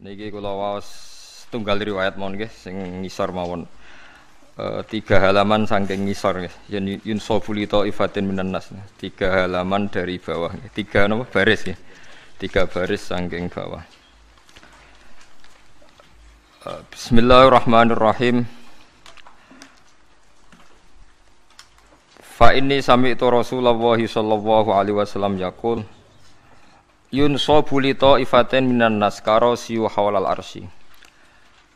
Niki kula waos tunggal riwayat mawon nggih sing ngisor mawon. E, tiga halaman saking ngisor nggih. Yen yunsofuli ifatin minan nas. Tiga halaman dari bawah. Tiga napa baris nggih. Tiga baris saking bawah. E, Bismillahirrahmanirrahim. Fa ini sami sami'tu Rasulullah sallallahu alaihi wasallam yaqul sobu li ifaten minan nas hawalal arsi.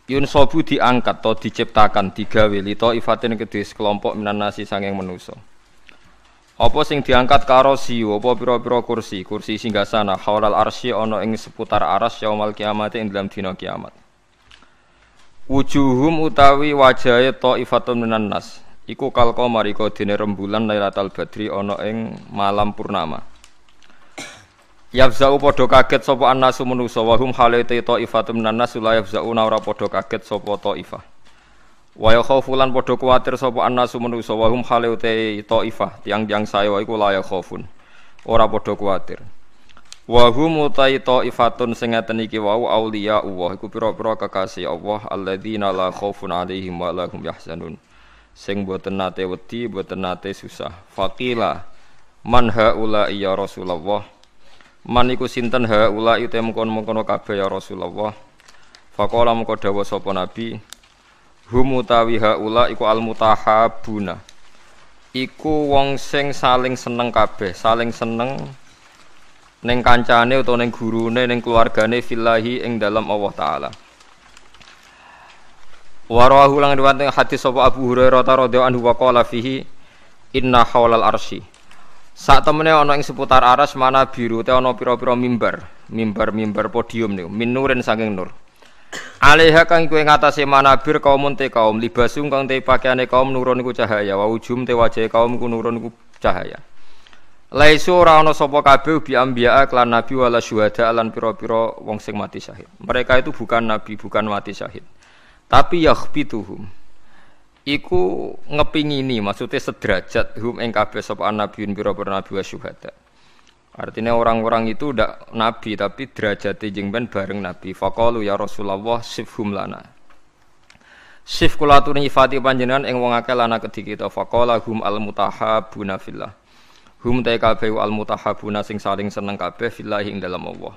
Yun sobu diangkat to diciptakan digawe li taifatin kedhe sekelompok minan nasi sanging menuso. apa sing diangkat karasiyu apa pira-pira kursi kursi singgasana hawalal arsi ono ing seputar aras yaumil kiamat ing dalam dino kiamat wujuhum utawi wajahe taifatun minan nas iku kalqa mariko dene rembulan lailatul badri ono ing malam purnama Yabza'u podo kaget sopo nasu menuso Wahum halete ta'ifatum nasu Sula yabza'u naura podo kaget sopo ta'ifah Wa yakhawfulan podo kuatir sopo nasu menuso Wahum halete ifa. Tiang-tiang saya iku la yakhawfun Ora podo kuatir Wahum utai ta'ifatun sengatan iki wau awliya Allah Iku pira-pira kekasih Allah Alladzina la khawfun alaihim wa lahum yahzanun Sing boten nate wedi, boten nate susah Faqila manha ula iya Rasulullah Man iku sinten haula ite mengkon-mengkon kabeh ya Rasulullah. Faqala mengko dawuh sapa Nabi, hum utawi haula iku almutahabuna. Iku wong sing saling seneng kabeh, saling seneng ning kancane utawa ning gurune, ning keluargane fillahi ing dalam Allah taala. Warahu lang riwayat hadis sapa Abu Hurairah radhiyallahu anhu waqala fihi inna haulal arsy saat temennya ono yang seputar aras mana biru te ono piro-piro mimbar, mimbar-mimbar podium nih minurin saking nur. Alaiha kang kuwe ngatasé manabir kaum te kaum libasung kang te pakaiane kaum nurun iku cahaya wa ujum wajah wajahe kaum ku nurun iku cahaya. Laisu ora ana sapa kabeh bi anbiya lan nabi wala syuhada lan pira-pira wong sing mati syahid. Mereka itu bukan nabi, bukan mati syahid. Tapi tuhum iku ngepingini maksudnya sederajat hum ing kabeh sapa nabiun biro para nabi wa syuhada artinya orang-orang itu ndak nabi tapi derajat jeng ben bareng nabi faqalu ya rasulullah sifhum lana sif kula tur nyifati panjenengan ing wong akeh lana kedhi kita faqala hum al mutahabuna fillah hum ta kabeh al mutahabuna sing saling seneng kabeh fillah ing dalam Allah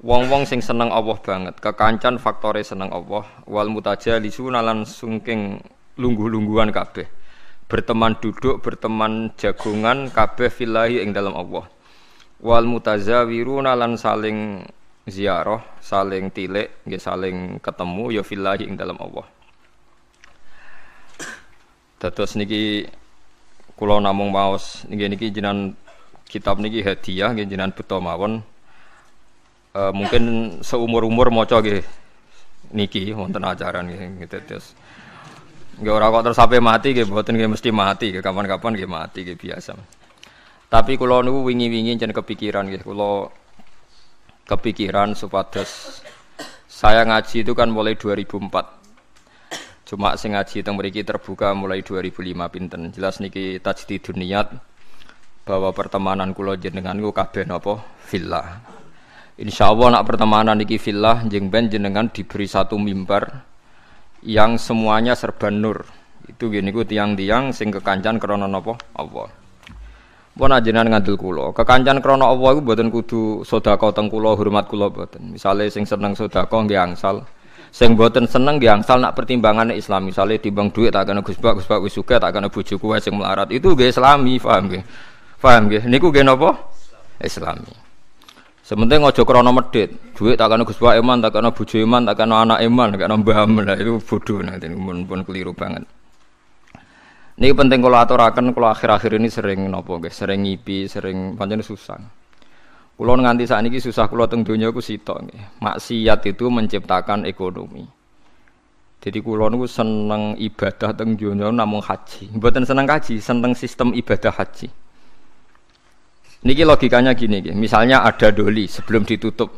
Wong-wong sing seneng Allah banget, kekancan faktore seneng Allah, wal mutaja sunalan sungking lungguh-lungguhan kabeh. Berteman duduk, berteman jagungan kabeh filahi ing dalam Allah. Wal mutazawiruna lan saling ziarah, saling tilik, nggih saling ketemu ya filahi ing dalam Allah. Dados niki kula namung maos nggih niki jenengan kitab niki hadiah nggih jenengan beto mawon. E, mungkin seumur-umur maca nggih niki wonten ajaran nggih terus Gak orang kok terus sampai mati gak Buatin gak mesti mati gak kapan-kapan gak mati gak biasa. Tapi kalau nunggu wingi-wingi jangan kepikiran gak Kalau kepikiran supados saya ngaji itu kan mulai 2004. Cuma sing ngaji teng mriki terbuka mulai 2005 pinten. Jelas niki tajdidun niat bahwa pertemanan kula jenengan ku kabeh villa. Insya Allah nak pertemanan niki villa. jeng ben jenengan diberi satu mimbar yang semuanya serba nur. Itu gini ku tiang-tiang sing kekancan krono nopo Allah. Pun ajenan ngadil kulo Kekancan krono Allah iku mboten kudu sedekah teng kula, hormat kulo mboten. misalnya sing seneng sedekah nggih Sing mboten seneng nggih nak pertimbangan Islam. Misale timbang duit tak kena gusbak wisuke Gus Pak tak kena sing melarat. Itu nggih Islami, paham nggih. Paham nggih. Niku nggih napa? Islami. Sementing ojo krono medit, duit tak kena Gus Iman, tak kena bojo Iman, tak kena anak Iman, tak kena mbah lah itu bodoh nanti pun pun keliru banget. Ini penting kalau aturakan kalau akhir-akhir ini sering nopo guys, sering ngipi, sering pancen susah. Kalau nganti saat ini susah kalau teng dunia ku sitok Maksiat itu menciptakan ekonomi. Jadi kulon niku seneng ibadah teng dunia namun haji. bukan seneng haji, seneng sistem ibadah haji. Niki logikanya gini, gini, misalnya ada doli sebelum ditutup.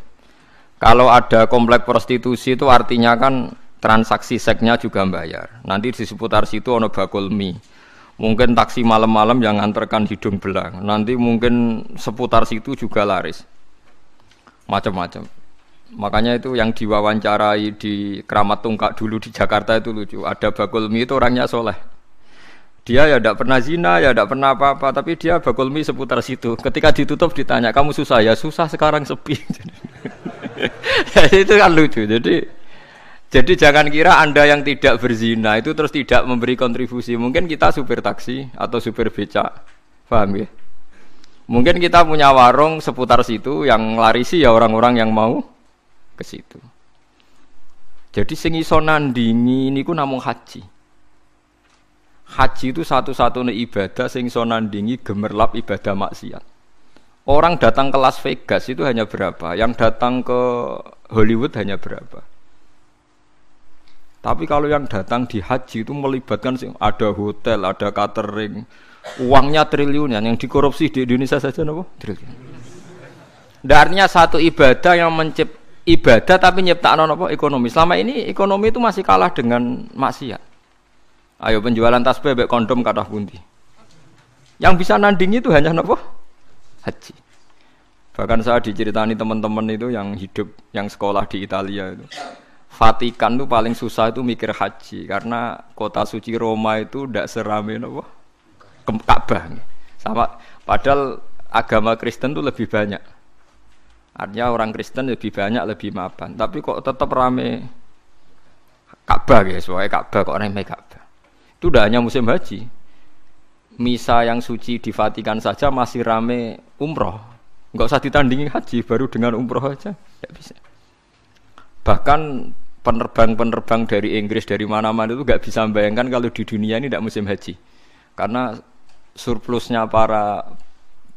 Kalau ada komplek prostitusi itu artinya kan transaksi seksnya juga bayar. Nanti di seputar situ ono bakul mie. Mungkin taksi malam-malam yang antarkan hidung belang. Nanti mungkin seputar situ juga laris. Macam-macam. Makanya itu yang diwawancarai di Keramat Tungkak dulu di Jakarta itu lucu. Ada bakul mie itu orangnya soleh dia ya tidak pernah zina, ya tidak pernah apa-apa, tapi dia bakulmi seputar situ. Ketika ditutup ditanya, kamu susah ya? Susah sekarang sepi. ya, itu kan lucu. Jadi jadi jangan kira Anda yang tidak berzina itu terus tidak memberi kontribusi. Mungkin kita supir taksi atau supir becak. Paham ya? Mungkin kita punya warung seputar situ yang larisi ya orang-orang yang mau ke situ. Jadi sing iso nandingi niku namung haji haji itu satu-satunya ibadah sing sonandingi gemerlap ibadah maksiat. Orang datang ke Las Vegas itu hanya berapa? Yang datang ke Hollywood hanya berapa? Tapi kalau yang datang di haji itu melibatkan ada hotel, ada catering, uangnya triliunan yang dikorupsi di Indonesia saja nopo triliun. Darnya satu ibadah yang mencip ibadah tapi nyiptakan nopo ekonomi. Selama ini ekonomi itu masih kalah dengan maksiat. Ayo penjualan tas bebek kondom kata bunti. Yang bisa nanding itu hanya nopo haji. Bahkan saya diceritani teman-teman itu yang hidup, yang sekolah di Italia itu. Vatikan tuh paling susah itu mikir haji karena kota suci Roma itu tidak seramai nopo Ka'bah. Sama padahal agama Kristen tuh lebih banyak. Artinya orang Kristen lebih banyak, lebih mapan. Tapi kok tetap rame Ka'bah guys. soalnya Ka'bah kok rame Ka'bah. Itu tidak hanya musim haji. Misa yang suci di Vatikan saja masih rame umroh. Enggak usah ditandingi haji, baru dengan umroh aja. Tidak bisa. Bahkan penerbang-penerbang dari Inggris, dari mana-mana itu nggak bisa membayangkan kalau di dunia ini tidak musim haji. Karena surplusnya para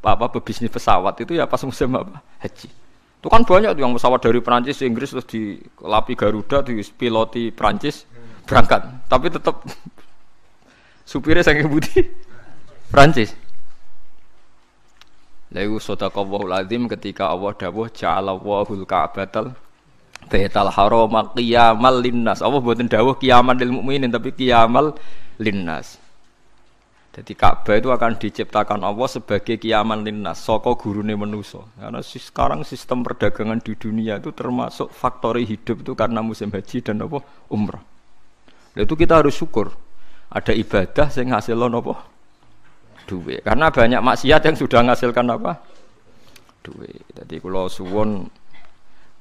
apa pebisnis pesawat itu ya pas musim apa haji. Itu kan banyak tuh yang pesawat dari Perancis, Inggris terus di lapi Garuda, di piloti Perancis berangkat, tapi tetap supirnya saking budi Prancis. Lagu sodakallahul Adim ketika Allah dawuh ja'alallahul ka'batal Baital harama qiyamal linnas. Allah buatin dawuh kiamal lil mukminin tapi kiamal linnas. Jadi Ka'bah itu akan diciptakan Allah sebagai kiaman linnas, soko gurune menuso. Karena sekarang sistem perdagangan di dunia itu termasuk faktori hidup itu karena musim haji dan apa umrah. Lalu itu kita harus syukur ada ibadah sing lo nopo duit Karena banyak maksiat yang sudah menghasilkan apa? duit Jadi kulo suwon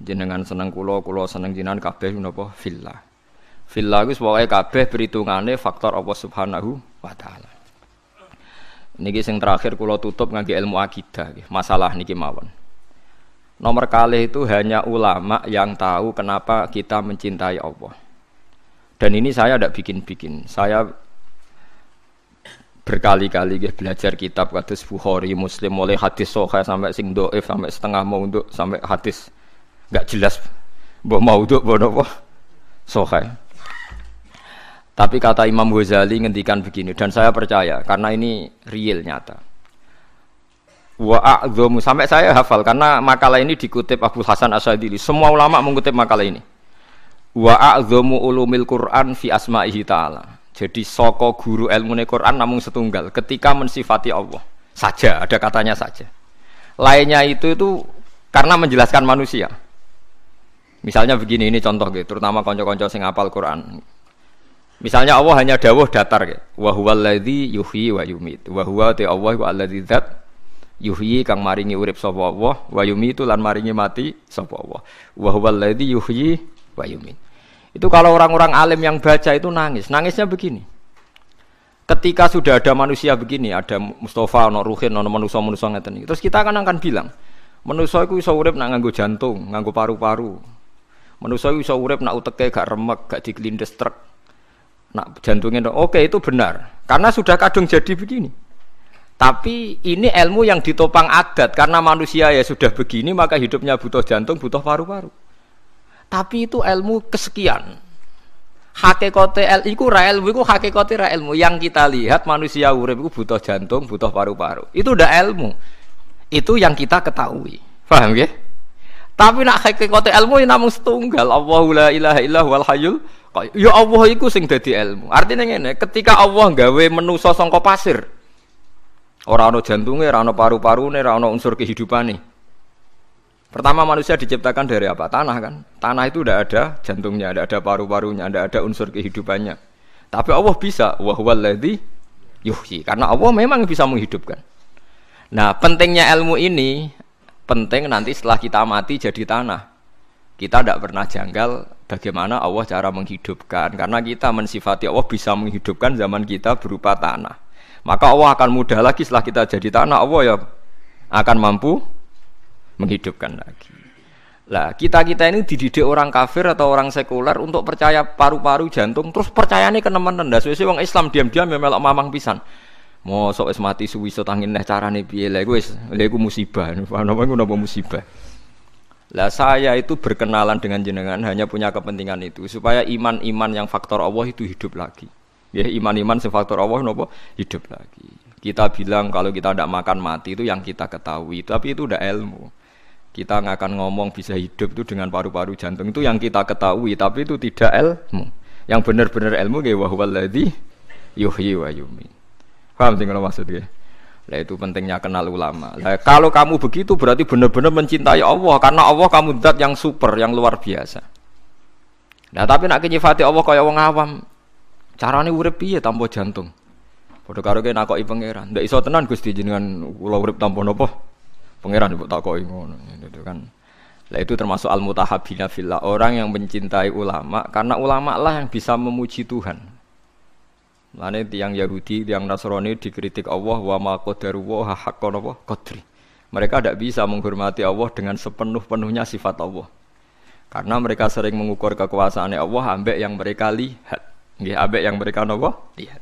jenengan seneng kulo kulo seneng jinan kabeh nopo Villa. Villa wis bahwa kabeh perhitungannya faktor apa Subhanahu wa taala. Niki sing terakhir kulo tutup ngaji ilmu akidah Masalah niki mawon. Nomor kali itu hanya ulama yang tahu kenapa kita mencintai Allah. Dan ini saya tidak bikin-bikin. Saya berkali-kali nggih belajar kitab hadis Bukhari, Muslim mulai hadis sahih sampai sing doif sampai setengah mau untuk sampai hadis nggak jelas mau mau untuk mbok sahih. Tapi kata Imam Ghazali ngendikan begini dan saya percaya karena ini real nyata. Wa a'dhamu sampai saya hafal karena makalah ini dikutip Abu Hasan Asyadili. Semua ulama mengutip makalah ini. Wa a'dhamu ulumil Qur'an fi asma'ihi ta'ala jadi soko guru ilmu Quran namun setunggal ketika mensifati Allah saja ada katanya saja. Lainnya itu itu karena menjelaskan manusia. Misalnya begini ini contoh gitu, terutama konco-konco sing apal Quran. Misalnya Allah hanya dawuh datar gitu. Wa huwallazi yuhyi wa yumit. Wa huwa ta Allah wa allazi zat yuhyi kang maringi urip sapa Allah, wa yumitu lan maringi mati sapa Allah. Wa huwallazi yuhyi wa yumit. Itu kalau orang-orang alim yang baca itu nangis. Nangisnya begini. Ketika sudah ada manusia begini, ada Mustafa, ada Ruhin, ada manusia manusia ngeten. Terus kita kan akan bilang, manusia itu bisa urip nak nganggu jantung, nganggu paru-paru. Manusia itu bisa urip nak uteknya gak remek, gak dikelindes truk. Nak jantungnya, oke okay, itu benar. Karena sudah kadung jadi begini. Tapi ini ilmu yang ditopang adat karena manusia ya sudah begini maka hidupnya butuh jantung, butuh paru-paru. Tapi itu ilmu kesekian. Hakikote el iku ra ilmu iku hakikote ra ilmu yang kita lihat manusia urip iku butuh jantung, butuh paru-paru. Itu udah ilmu. Itu yang kita ketahui. Paham ya? Tapi nak hakikote ilmu ini ya namun setunggal. Allahu la ilaha illallah wal hayyul Ya Allah iku sing dadi ilmu. Artinya ngene, ketika Allah gawe menusa sangka pasir. Ora ana jantunge, ora ana paru-parune, ora ana unsur kehidupane. Pertama manusia diciptakan dari apa? Tanah kan. Tanah itu tidak ada jantungnya, tidak ada paru-parunya, tidak ada unsur kehidupannya. Tapi Allah bisa. Wahwaladhi yuhyi. Karena Allah memang bisa menghidupkan. Nah pentingnya ilmu ini penting nanti setelah kita mati jadi tanah. Kita tidak pernah janggal bagaimana Allah cara menghidupkan. Karena kita mensifati Allah bisa menghidupkan zaman kita berupa tanah. Maka Allah akan mudah lagi setelah kita jadi tanah. Allah ya akan mampu menghidupkan lagi. Lah kita kita ini dididik orang kafir atau orang sekuler untuk percaya paru-paru jantung terus percaya nih ke teman Lah sesuai orang Islam diam-diam ya mamang pisan. sok es mati suwi setangin neh carane biar lah gue lah gue musibah. Namanya gue napa musibah? Lah saya itu berkenalan dengan jenengan hanya punya kepentingan itu supaya iman-iman yang faktor Allah itu hidup lagi. Ya iman-iman se faktor Allah nopo hidup lagi. Kita bilang kalau kita tidak makan mati itu yang kita ketahui, tapi itu udah ilmu kita nggak akan ngomong bisa hidup itu dengan paru-paru jantung itu yang kita ketahui tapi itu tidak ilmu yang benar-benar ilmu ya wahwaladhi yuhi wa yumi paham sih maksudnya lah itu pentingnya kenal ulama lah kalau kamu begitu berarti benar-benar mencintai Allah karena Allah kamu zat yang super yang luar biasa nah tapi nak nyifati Allah kayak wong awam caranya urip iya tambah jantung padha karo kene nakoki pangeran ndak iso tenan Gusti jenengan kula urip tanpa napa pangeran tak koi ngono ya, itu kan lah itu termasuk al mutahabina fillah orang yang mencintai ulama karena ulama lah yang bisa memuji Tuhan Lane tiang Yahudi, tiang Nasrani dikritik Allah wa ma wa haqqan apa qadri. Mereka tidak bisa menghormati Allah dengan sepenuh-penuhnya sifat Allah. Karena mereka sering mengukur kekuasaan Allah ambek yang mereka lihat. Nggih ambek yang mereka napa? Lihat.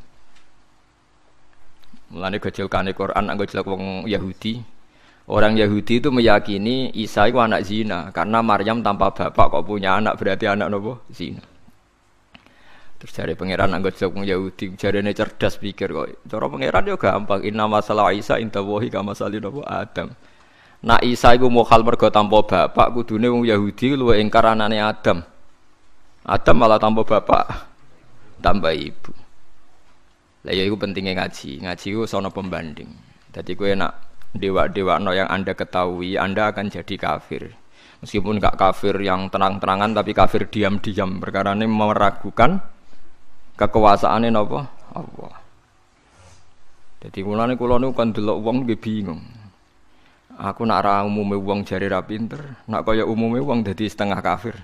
Mulane gejolkane Quran anggo jelek wong Yahudi, Orang Yahudi itu meyakini Isa itu anak zina karena Maryam tanpa bapak kok punya anak berarti anak nopo zina. Terus dari pangeran anggota jawab Yahudi jarene cerdas pikir kok. Cara pangeran juga ya gampang. Inna masalah Isa inta wohi kama nopo Adam. Nah Isa mau hal mergo tanpa bapak kudune wong Yahudi lu engkar anaknya Adam. Adam malah tanpa bapak tambah ibu. Lah ya gue pentingnya ngaji. Ngaji gue sono pembanding. jadi gue enak dewa-dewa no yang anda ketahui anda akan jadi kafir meskipun gak kafir yang terang-terangan tapi kafir diam-diam perkara ini meragukan kekuasaan ini apa? jadi ini kula ini kan dulu uang nggih bingung aku nak ra umumnya uang jari rapinter. nak kaya umumnya uang jadi setengah kafir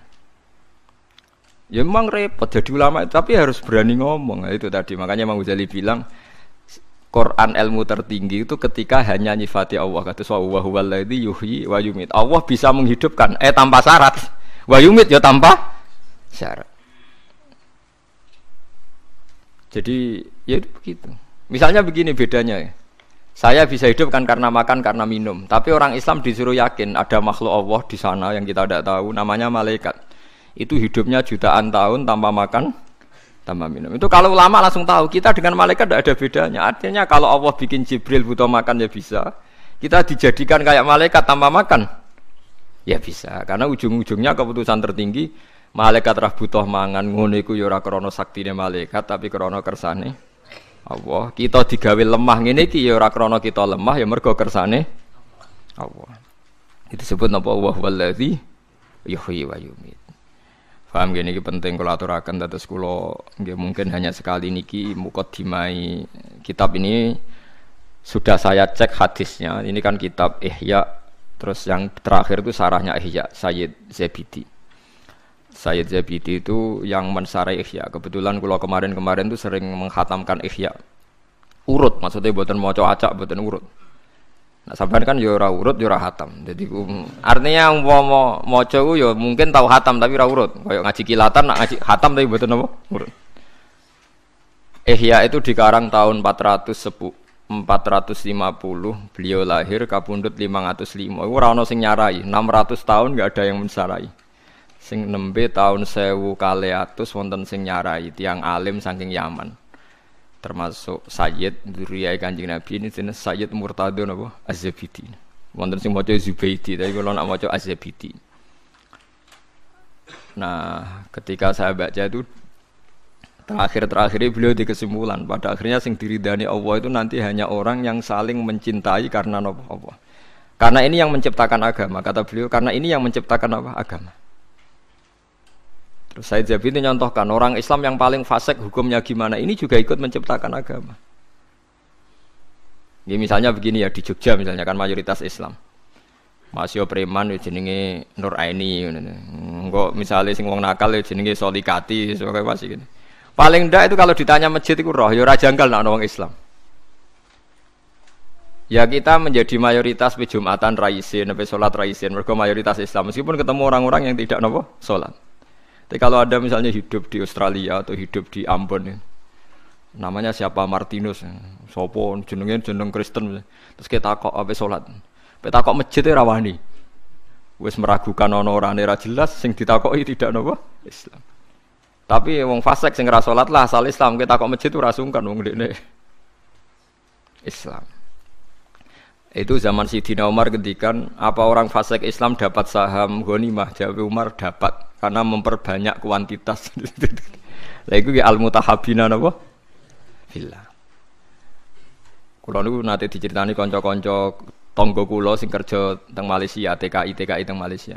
ya memang repot jadi ulama itu tapi harus berani ngomong nah, itu tadi makanya Mang Uzali bilang Quran ilmu tertinggi itu ketika hanya nyifati Allah kata wa huwallazi yuhyi wa yumit. Allah bisa menghidupkan eh tanpa syarat. Wa yumit ya tanpa syarat. Jadi ya begitu. Misalnya begini bedanya ya. Saya bisa hidup kan karena makan, karena minum. Tapi orang Islam disuruh yakin ada makhluk Allah di sana yang kita tidak tahu, namanya malaikat. Itu hidupnya jutaan tahun tanpa makan, tambah minum. Itu kalau ulama langsung tahu kita dengan malaikat tidak ada bedanya. Artinya kalau Allah bikin Jibril butuh makan ya bisa. Kita dijadikan kayak malaikat tanpa makan ya bisa. Karena ujung-ujungnya keputusan tertinggi malaikat rah butuh mangan ngono iku ya ora krana malaikat tapi krono kersane Allah. Kita digawe lemah ngene iki ya ora kita lemah ya mergo kersane Allah. Itu disebut napa Allah wallazi yuhyi wa yumiit. Faham gini ini penting kalau aturakan tetes kulo gak mungkin hanya sekali niki dimai kitab ini sudah saya cek hadisnya ini kan kitab Ihya terus yang terakhir itu sarahnya Ihya Sayyid Zabidi Sayyid Zabidi itu yang mensarai Ihya kebetulan kalau kemarin-kemarin tuh sering menghatamkan Ihya urut maksudnya buatan mau acak buatan urut Nah, sabar kan yo ya ora urut yo ya ora hatam. Jadi um, artinya umpama maca ku yo ya mungkin tahu hatam tapi ora urut. Kayak ngaji kilatan nak ngaji hatam tapi mboten napa urut. Ihya itu dikarang tahun 410 450 beliau lahir kapundhut 505 ora ana sing nyarai 600 tahun nggak ada yang mensarai sing nembe tahun sewu kaleatus wonten sing nyarai tiang alim saking Yaman termasuk Sayyid Duriyai Kanjeng Nabi ini jenis Sayyid Murtado napa az Wonten sing maca Zubaidi tapi kalau nak maca az Nah, ketika saya baca itu terakhir-terakhir beliau di kesimpulan pada akhirnya sing diridani Allah itu nanti hanya orang yang saling mencintai karena napa Allah. Karena ini yang menciptakan agama kata beliau karena ini yang menciptakan apa agama. Terus Said ini nyontohkan orang Islam yang paling fasik hukumnya gimana ini juga ikut menciptakan agama. Ya, misalnya begini ya di Jogja misalnya kan mayoritas Islam. Masih preman ya jenenge Nur Aini Enggak misalnya sing wong nakal ya jenenge Solikati sebagai pasti gitu. Paling ndak itu kalau ditanya masjid itu roh ya ora janggal nak wong Islam. Ya kita menjadi mayoritas pe Jumatan raisin, pe salat raisin, mergo mayoritas Islam meskipun ketemu orang-orang yang tidak nopo sholat. Tapi kalau ada misalnya hidup di Australia atau hidup di Ambon, ya. namanya siapa Martinus, Sopo, sopon jenengnya jeneng Kristen, terus kita kok apa sholat, kita kok masjid ya rawani, wes meragukan ono orang era jelas, sing ditakoi tidak nopo Islam. Tapi wong fasek sing ora sholat lah asal Islam kita kok masjid itu rasungkan wong dene Islam. Itu zaman Sidina Umar gendikan apa orang fasik Islam dapat saham Goni Mah Jawab Umar dapat karena memperbanyak kuantitas. Lah itu ya al mutahabina napa? villa kalau nih nanti diceritani konco-konco tonggo kulo sing kerja teng Malaysia, TKI TKI teng Malaysia.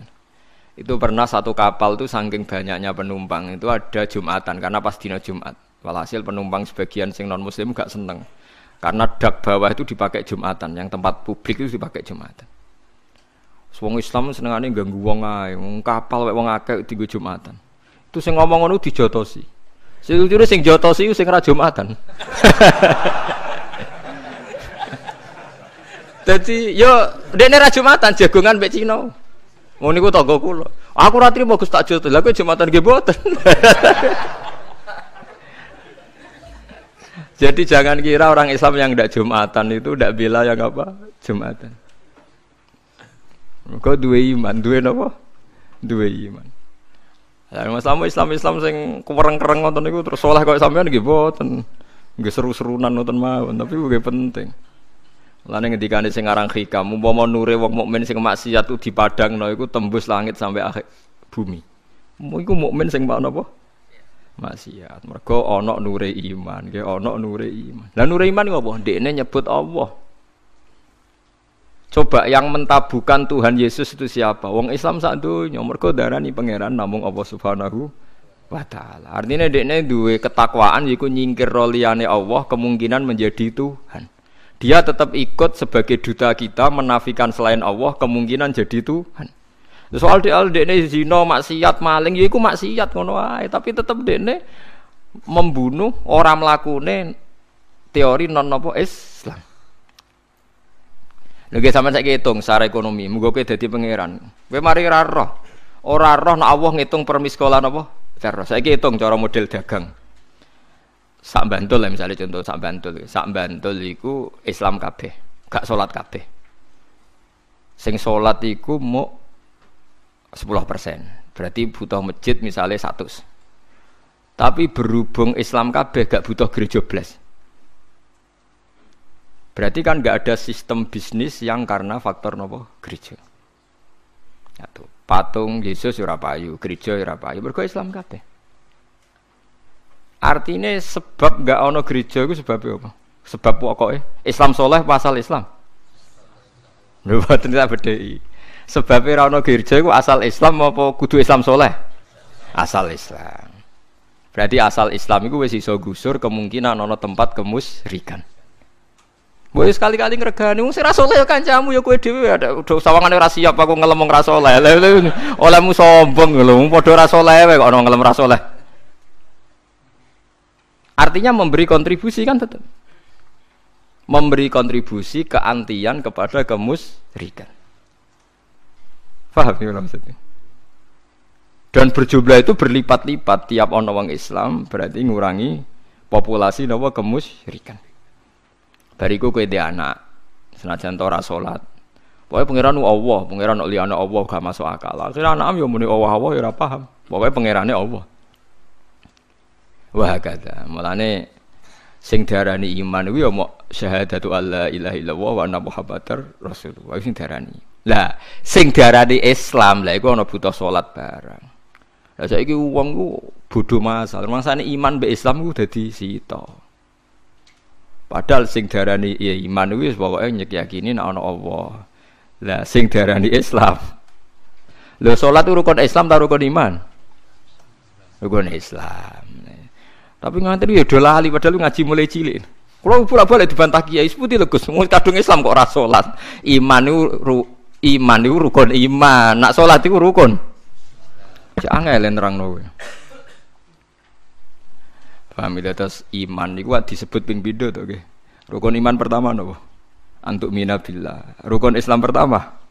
Itu pernah satu kapal tuh saking banyaknya penumpang itu ada Jumatan karena pas dino Jumat. Walhasil penumpang sebagian sing non muslim gak seneng. Karena dak bawah itu dipakai Jumatan, yang tempat publik itu dipakai Jumatan. Wong Islam senengane ganggu wong ae, wong kapal wae wong akeh digo Jumatan. Itu sing ngomong ngono dijotosi. Sing jujur sing jotosi sing ra Jumatan. Dadi yo dene ra Jumatan jagongan mek Cina. Ngono niku tangga kula. Aku ra trimo Gus tak jotos. Lah kowe Jumatan nggih mboten. Jadi jangan kira orang Islam yang tidak Jumatan itu tidak bela yang apa Jumatan. Kau dua iman, dua apa? Dua iman. Ya, Islam Islam Islam sing kurang kereng nonton itu terus sholat kau sampean gitu boten, gak seru-serunan nonton mawon, tapi gue penting. Lalu ketika nih sing arang hikam, Mau nure wong mukmin sing maksiat tuh di padang, no, itu tembus langit sampai akhir bumi. Mau ikut mukmin sing pak nopo? maksiat. Mergo ana nure iman, nggih ana nure iman. Lah nure iman ngopo? Ndekne nyebut Allah. Coba yang mentabukan Tuhan Yesus itu siapa? Wong Islam sak donya mergo darani pangeran namung Allah Subhanahu wa taala. Artinya dekne dua ketakwaan itu nyingkir roliannya Allah kemungkinan menjadi Tuhan. Dia tetap ikut sebagai duta kita menafikan selain Allah kemungkinan jadi Tuhan. Soal dia dekne zina, maksiat, maling, ya iku maksiat ngono ae, tapi tetep dekne membunuh orang melakukan teori non nopo Islam. Lha sama saya hitung secara ekonomi, muga kowe jadi pangeran. We mari raro, roh. Ora roh Allah ngitung permiskola miskola Terus saya hitung cara model dagang. Sak bantul lah misalnya contoh sak bantul. Sak bantul iku Islam kabeh, gak sholat kabeh. Sing sholat iku mau sepuluh persen. Berarti butuh masjid misalnya satu Tapi berhubung Islam kabeh gak butuh gereja blas. Berarti kan gak ada sistem bisnis yang karena faktor nopo gereja. Yaitu, patung Yesus ora payu, gereja ora payu, mergo Islam kabeh. Artinya sebab gak ono gereja itu sebab apa? Sebab pokoknya Islam soleh pasal Islam. Lho, ternyata berdei. Sebab ora ana gereja iku asal Islam apa kudu Islam soleh? Asal Islam. Berarti asal Islam iku wis iso gusur kemungkinan ana tempat kemusyrikan. Boy sekali-kali ngeregani, wong rasa oleh kan jamu ya kue ya dewi ada ya udah sawangan rasa siap aku ngelem wong oleh saleh. Olehmu sombong lho wong padha ra oleh, kok ana ngelem rasa oleh. Artinya memberi kontribusi kan tetap memberi kontribusi keantian kepada rikan Faham ya maksudnya? Dan berjumlah itu berlipat-lipat tiap ono wong Islam berarti ngurangi populasi nawa kemusyrikan. Bariku kowe di anak senajan ora salat. Pokoke pangeran Allah, pangeran nek liyane Allah gak masuk akal. Akhire anak am yo ya muni Allah Allah ya ora paham. Pokoke pangerane Allah. Wah kata, mulane sing diarani iman kuwi mo ya mok syahadatu alla ilaha illallah wa anna muhammadar rasulullah sing diarani lah, sing diarani Islam, lah iku ana butuh salat bareng. Lah saiki wong ku bodho masal. Mangsane iman be Islam ku dadi sita. Padahal sing diarani ya iman wis pokoke nyek nek ana Allah. Lah sing diarani Islam. Lho salat rukun Islam ta rukun iman? Rukun Islam. Tapi nganti ya do lali padahal ngaji mulai cilik. Kalau pura-pura dibantah kiai seperti legus, kadung Islam kok ora salat. Iman itu iman itu rukun iman nak sholat itu rukun jangan angel nerang nawe paham atas ya, iman itu disebut ping bido tuh okay? rukun iman pertama nopo antuk minabillah. rukun Islam pertama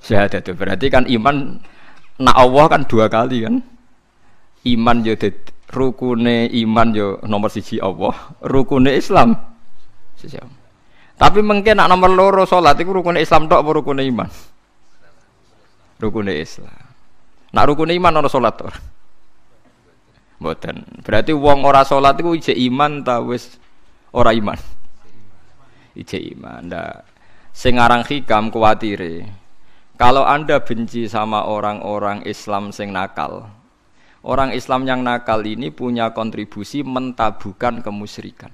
Sehat syahadat berarti kan iman nak Allah kan dua kali kan iman yo ya rukune iman yo ya nomor siji Allah rukune Islam Allah tapi mungkin nak nomor loro sholat, itu rukun Islam tok apa rukun iman? Rukun Islam. Nak rukun iman orang sholat ora? Mboten. Berarti wong orang sholat itu ijek iman ta wis ora iman? Ijek iman. Ndak. Sing hikam kuwatire. Kalau Anda benci sama orang-orang Islam sing nakal, orang Islam yang nakal ini punya kontribusi mentabukan kemusyrikan.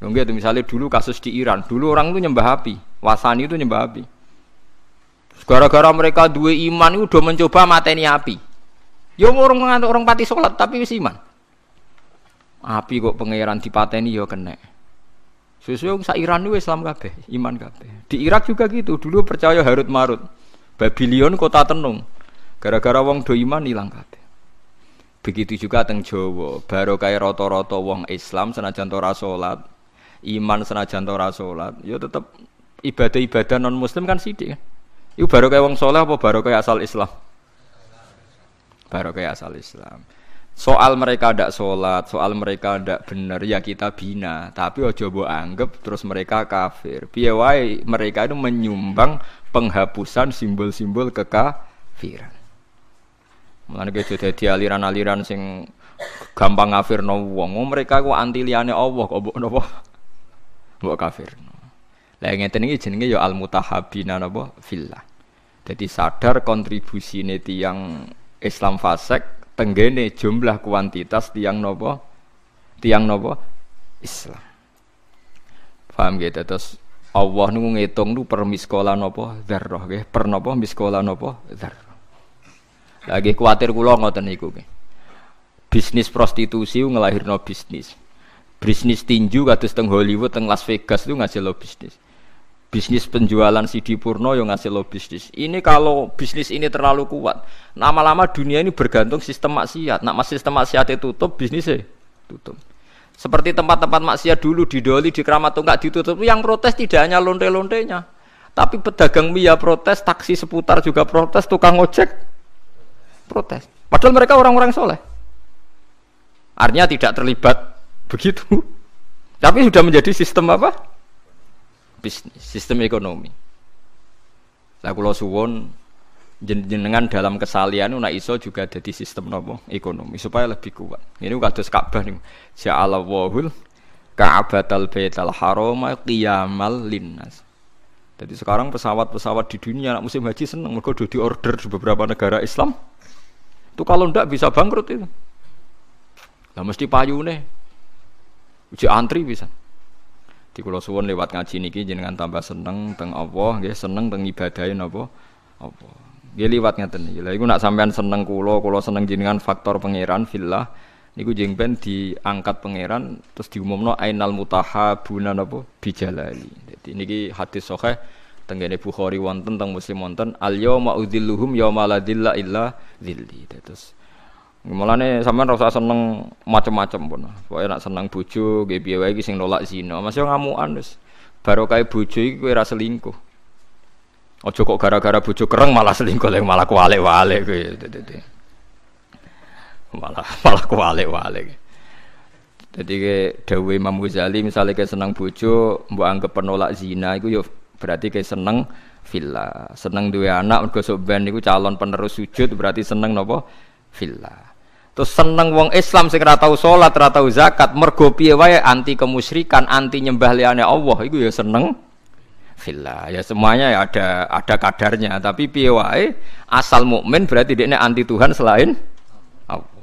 Dong gitu misalnya dulu kasus di Iran, dulu orang itu nyembah api, wasani itu nyembah api. Gara-gara mereka dua iman itu udah mencoba mateni api. Ya orang mengantuk orang pati sholat tapi wis iman. Api kok pangeran dipateni ya kena. Sesuai sa Iran itu Islam deh, iman deh, Di Irak juga gitu, dulu percaya Harut Marut. Babylon kota tenung. Gara-gara wong do iman hilang deh, Begitu juga teng Jawa, kayak roto-roto wong Islam senajan ora sholat, iman senajan ora salat, ya tetep ibadah-ibadah non muslim kan sidik kan. baru kayak wong soleh apa baru kayak asal Islam? Baru kayak asal Islam. Soal mereka ndak sholat, soal mereka ndak benar ya kita bina. Tapi ojo coba anggap terus mereka kafir. Piyawai mereka itu menyumbang penghapusan simbol-simbol kekafiran. Mulane kejo dadi aliran-aliran sing gampang ngafirno wong. Mereka ku anti liyane Allah kok mbok napa? mbok kafir. Lah ngeten iki jenenge ya al mutahabina napa fillah. Jadi sadar kontribusi neti yang Islam fasek tenggene jumlah kuantitas tiang nopo tiang nopo Islam. Paham gitu terus Allah nunggu ngitung lu per miskola nopo zarroh gitu per nopo miskola nopo zarroh. Lagi khawatir lo ngoten niku gitu. Bisnis prostitusi ngelahirno bisnis bisnis tinju kados teng Hollywood teng Las Vegas itu lo bisnis bisnis penjualan CD porno yang ngasih lo bisnis ini kalau bisnis ini terlalu kuat lama-lama dunia ini bergantung sistem maksiat nak mas sistem maksiat itu tutup bisnisnya eh tutup seperti tempat-tempat maksiat dulu di Doli di Keramat nggak ditutup yang protes tidak hanya lonte-lontenya tapi pedagang mie ya protes taksi seputar juga protes tukang ojek protes padahal mereka orang-orang soleh artinya tidak terlibat begitu. Tapi sudah menjadi sistem apa? Bisnis, sistem ekonomi. lagu lo suwon jenengan dalam kesalian una iso juga jadi sistem nopo ekonomi supaya lebih kuat. Ini kados Ka'bah niku. Ja'ala wahul Ka'batal Baital Harama qiyamal linnas. Jadi sekarang pesawat-pesawat di dunia anak musim haji senang mereka di order di beberapa negara Islam. Itu kalau ndak bisa bangkrut itu. Lah mesti payu nih. Uji antri bisa. Di kulo suwun lewat ngaji niki jenengan tambah seneng teng Allah, nggih seneng teng ibadahe napa apa. Nggih liwat ngaten niki. Lha iku nak sampean seneng kulo, kulo seneng jenengan faktor pangeran fillah niku jeng ben diangkat pangeran terus diumumno ainal mutahabuna napa bijalali. Dadi niki hadis sahih tenggene Bukhari wonten teng Muslim wonten al yauma udzilluhum yauma la dzilla illa dzilli. Terus nih sama rasa seneng macem-macem pun. Pokoke nak seneng bujo, nggih lagi sing nolak zina. Masih yo anus, wis. Barokah bojo iki kowe ora selingkuh. Aja kok gara-gara bujo kereng malah selingkuh lek malah kualik walek kowe. Malah malah kualik walek. Jadi ke Dawei Imam Ghazali misalnya kayak seneng bujo, mbak anggap penolak zina itu yo berarti kayak seneng villa, seneng dua anak, mergo sok itu calon penerus sujud berarti seneng nopo villa. Terus seneng wong Islam sing ora tau salat, ora tau zakat, mergo piye wae anti kemusyrikan, anti nyembah liyane Allah iku ya seneng. Villa ya semuanya ya ada ada kadarnya, tapi piye wae asal mukmin berarti dia anti Tuhan selain Allah.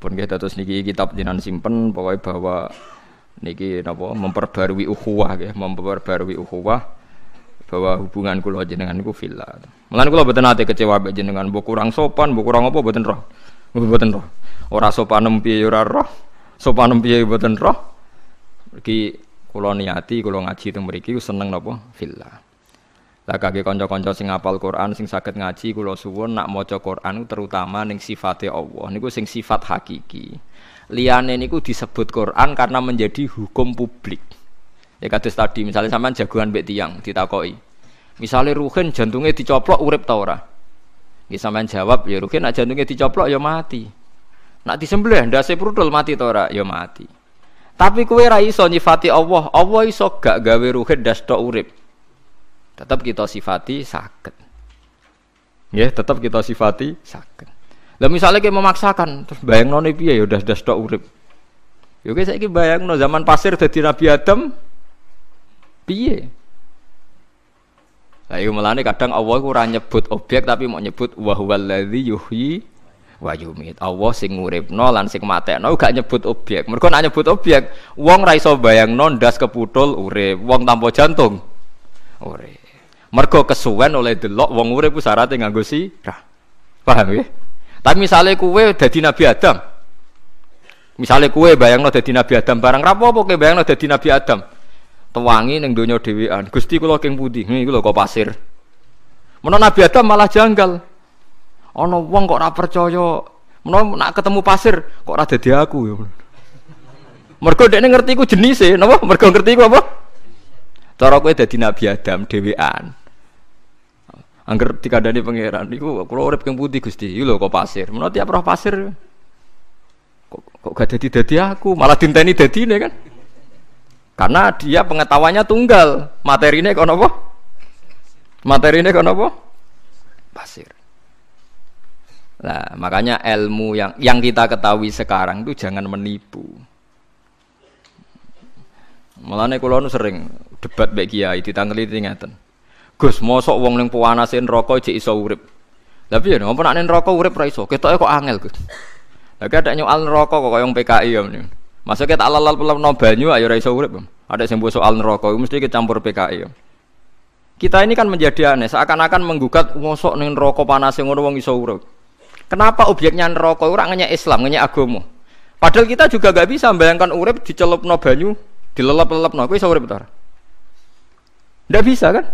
Pun kita terus niki kitab jinan simpen pokoknya bahwa niki napa memperbarui ukhuwah ya, memperbarui ukhuwah bahwa hubungan kula jenengan niku villa. Mulane kula boten ate kecewa mbek jenengan, mbok kurang sopan, mbok kurang apa boten roh. Mboten roh. Ora sopanem piye ya ora roh. Sopanem piye ya mboten roh. Iki kula niati kula ngaji itu mriki seneng napa villa, Lah kaki kanca konco sing hafal Quran sing sakit ngaji kula suwun nak maca Quran terutama ning sifate Allah niku sing sifat hakiki. Liyane niku disebut Quran karena menjadi hukum publik. Ya kados tadi misalnya sampean jagoan mbek tiang, ditakoi, Misalnya ruhen jantungnya dicoplok urip ta ora? Nggih sampean jawab ya rugi nak jantungnya dicoplok ya mati. Nak disembelih ndak ndase prudul mati to ora ya mati. Tapi kue ra iso nyifati Allah, Allah iso gak gawe ruhe ndas tok urip. Tetap kita sifati sakit. Ya, tetap kita sifati sakit. Lah misalnya kayak memaksakan, terus bayang noni piye ya udah ndas tok urip. Yo ya saya bayang no zaman pasir dari Nabi Adam, piye? Lah iku iya, melane kadang Allah iku ora nyebut objek tapi mau nyebut wa huwal ladzi yuhyi wa yumit. Allah sing nguripno lan sing matekno gak nyebut objek. Mergo nek nyebut objek, wong ra iso bayangno ndas keputul urip, wong tanpa jantung urip. Mergo kesuwen oleh delok wong urip ku syarat nganggo sirah. Paham ya? Tapi misalnya kue dadi Nabi Adam. Misalnya kue bayangno dadi Nabi Adam barang rapopo kowe bayangno dadi Nabi Adam tewangi neng donya dewan Gusti kulo keng putih nih kulo lho kok pasir. Menawa Nabi Adam malah janggal. Ana wong kok ora percaya. Menawa nak ketemu pasir kok ora di aku ya. Mergo dekne ngerti iku sih napa? Mergo ngerti ku apa? Cara ada di Nabi Adam dhewean. Angger dikandani pangeran niku kula urip keng putih Gusti? Iku lo kok pasir. Menawa tiap roh pasir kok, kok gak dadi dadi aku, malah dinteni dadine kan. Karena dia pengetahuannya tunggal. Materinya kono apa? ini kono apa? Pasir. Nah, makanya ilmu yang yang kita ketahui sekarang itu jangan menipu. Mulane kula nu sering debat mbek kiai ini ngaten. Gus, mosok wong ning puanasin rokok jek iso urip. Lah piye ngopo nek ning rokok urip ra iso? Ketoke kok angel, Gus. Lah ada nyoal rokok kok yang PKI ya. Masuk kita lalal pelan banyu ayo raiso urip. Ada yang buat soal neraka mesti kecampur PKI. E, ya. Kita ini kan menjadi aneh seakan-akan menggugat ngosok neng rokok panas yang ngono wong iso urip. Kenapa objeknya neraka orang hanya Islam, hanya agama? Padahal kita juga gak bisa bayangkan urip no banyu, dilelap lelap no, iso urip betul. Ndak bisa kan?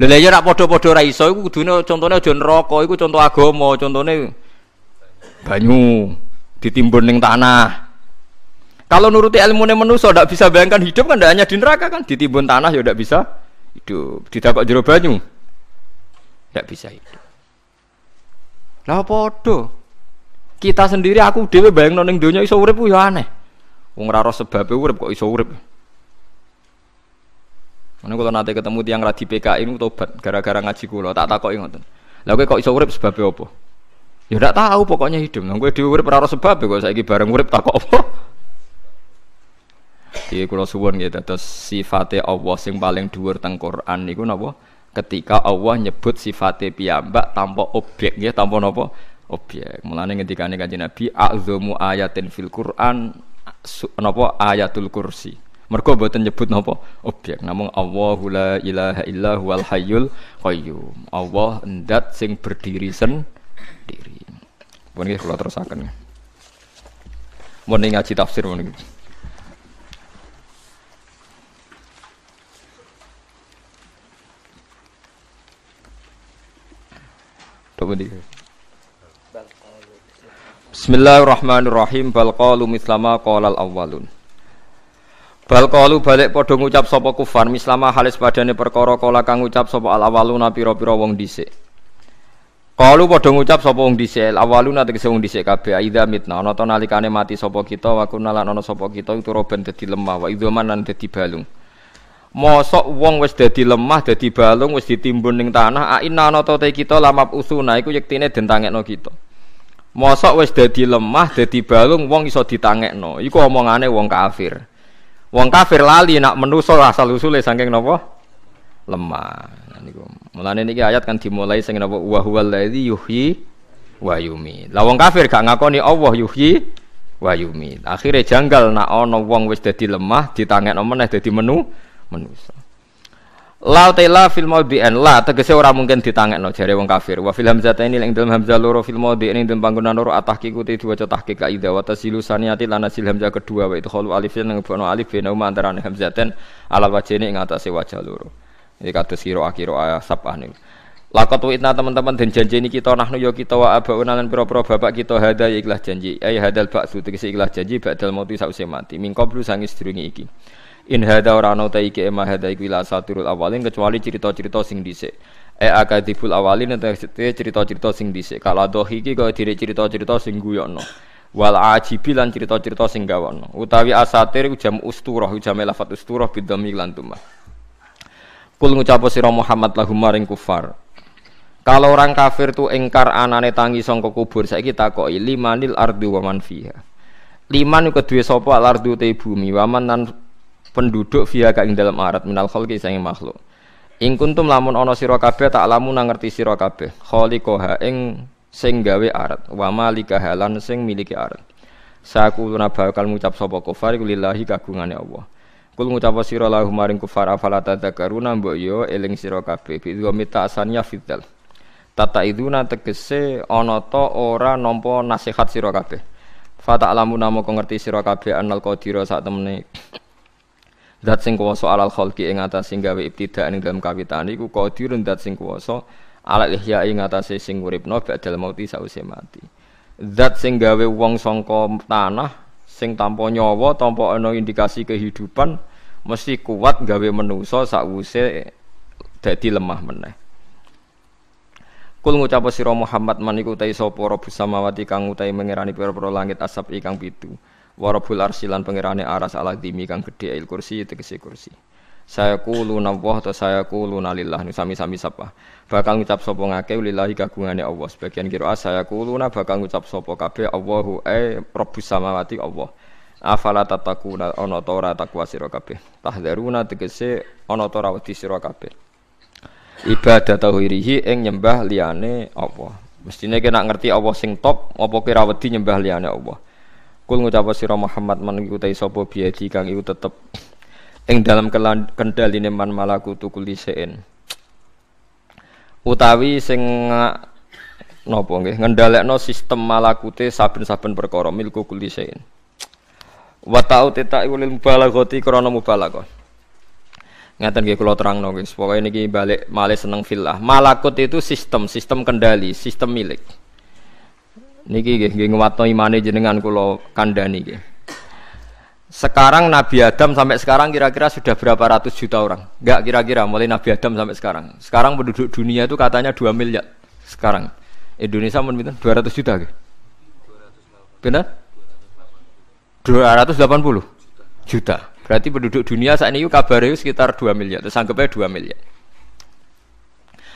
Lha ya rak padha-padha ra iso iku kudune contone aja neraka iku contoh agama, contone banyu ditimbun neng tanah. Kalau nuruti ilmu manusia tidak bisa bayangkan hidup kan tidak hanya di neraka kan ditimbun tanah ya tidak bisa hidup di kok jero banyu tidak bisa hidup. Lah podo kita sendiri aku dewe bayang noning dunia iso urip ya aneh. Wong raro sebabnya urip kok iso urip. Mana kalau nanti ketemu tiang radhi PK ini tobat gara-gara ngaji kulo tak takok ngoten. Lah kowe kok iso urip sebabnya apa? Ya udah tahu pokoknya hidup. Nang gue dhewe raro ora sebab kok saiki bareng urip takok apa? Jadi iya, kula suwun nggih dados sifate Allah sing paling dhuwur teng Quran niku napa? Ketika Allah nyebut sifate piyambak tanpa objek nggih tanpa napa? Objek. Mulane ngendikane Kanjeng Nabi azamu ayatin fil Quran napa ayatul kursi. Mergo boten nyebut napa objek namun Allahu la ilah illa huwal hayyul qayyum. Allah ndat sing berdiri sendiri. Pun nggih kula terusaken. Mun ngaji tafsir mun nggih. Gitu. Bismillahirrahmanirrahim Balqalu mislama qalal awwalun Balqalu balik padha ngucap sapa kufar mislama halis padane perkara kala kang ngucap sapa al awwaluna pira-pira wong dhisik Qalu padha ngucap sapa wong dhisik al awwaluna tegese wong dhisik kabeh aidha mitna ana to nalikane mati sapa kita wa kunna ana sapa kita itu roben dadi lemah wa idzaman dadi balung Mosok wong wis dadi lemah, dadi balung, wis ditimbun ning tanah, aina ana kita lamap usuna iku yektine den tangekno kita. Mosok wis dadi lemah, dadi balung, wong iso ditangekno. Iku omongane wong kafir. Wong kafir lali nak menusul asal usule saking napa? Lemah. Nah niku. Mulane niki ayat kan dimulai sing napa wa huwal ladzi yuhyi wa Lah wong kafir gak ngakoni Allah yuhyi wa yumi. Akhire janggal nak ana wong wis dadi lemah, ditangekno meneh dadi menu manusia La tela fil maudian la tegese ora mungkin ditangekno jare wong kafir. Wa fil hamzata ini ing dalam hamzah loro fil maudian ing dalam panggonan loro atah kikuti diwaca tahqiq ka idza wa tasilu saniyati lan asil hamzah kedua wa idkhalu alifin lan bono alif bena ma antarané hamzaten ala wajene ing atase wajah loro. Iki kados kira akira sabah niku. Lakot witna teman-teman dan janji ini kita nahnu yo ya kita wa abauna lan pira-pira bapak kita hada ya ikhlas janji. ayah hadal ba'su tegese ikhlas janji badal mati sausé mati. Mingko blu sangis iki. In hadza ora ana ta iki ma hadza iku satirul awalin kecuali cerita-cerita sing dhisik. E akadibul awalin te cerita-cerita sing dhisik. Kala dohi iki kaya dire cerita-cerita sing guyono. Wal ajibi lan cerita-cerita sing gawono. Utawi asatir ujam jam usturah, jam lafat usturah bidhammi lan tumah. Kul ngucap sira Muhammad lahum maring kufar. Kalau orang kafir tu engkar anane tangi songko kubur saiki takoki limanil ardu wa man fiha. Liman iku kedue sapa al ardu te bumi wa man penduduk via kaing dalam arat minal khalqi saking makhluk. Ing kuntum lamun ono sira kabeh tak lamun ngerti sira kabeh. Khaliqaha ing sing gawe arat wa malika halan sing miliki arat. Sakuluna bakal ngucap sapa kufar iku lillahi kagungane Allah. Kul ngucap sira lahum maring kufar afala tadzakaruna mbok yo ya eling sira kabeh bi dhammi asania fital. Tata iduna tegese ana ta ora nampa nasihat sira kabeh. Fata alamu namo ngerti sira kabeh anal qadira sak temene Zat sing kuwasa alal khalqi ing atase gawe ibtidak ning dalam kawitan iku qadirun zat sing kuwasa ala ihya ing atase sing uripno ba'dal mati sausé mati. Zat sing gawe wong sangka tanah sing tanpa nyawa tanpa ana indikasi kehidupan mesti kuat gawe menusa sausé dadi lemah meneh. Kul ngucap sira Muhammad man iku ta sapa Rabbus kang utahe mengerani pira-pira langit asap ikang pitu warabul arsilan pengirane aras ala dimi kang gede ya il kursi tegesi kursi saya kulu nawah atau saya kulu nalillah nu sami sami sapa bakal ngucap sopo ngake ulilahi kagungane Allah sebagian kira ah, saya kulu na bakal ngucap sopo kabe Allahu eh robus samawati Allah afala tataku ana ta takwa siro kabe tahzaruna tegese ana ta ora wedi sira ibadah tauhirihi nyembah liane Allah Mestinya kena ngerti Allah sing top apa kira wedi nyembah liane Allah Kul ngucapa sira Muhammad man iku ta sapa biadi kang iku tetep ing dalam kendhaline man malaku tukul kulisein. Utawi sing napa nggih ngendhalekno sistem malakute saben-saben perkara milku kulisein. Wa ta'u tita ulil mubalaghati krana mubalaghah. Ngeten nggih kula terangno guys, pokoke niki balik malih seneng filah. Malakut itu sistem, sistem kendali, sistem milik. Niki nggih nggih nguwatno imane jenengan kula kandhani nggih. Sekarang Nabi Adam sampai sekarang kira-kira sudah berapa ratus juta orang? Enggak kira-kira mulai Nabi Adam sampai sekarang. Sekarang penduduk dunia itu katanya 2 miliar sekarang. Indonesia dua 200 juta nggih. Benar? 280 juta. Berarti penduduk dunia saat ini kabare sekitar 2 miliar. Terus anggapnya 2 miliar.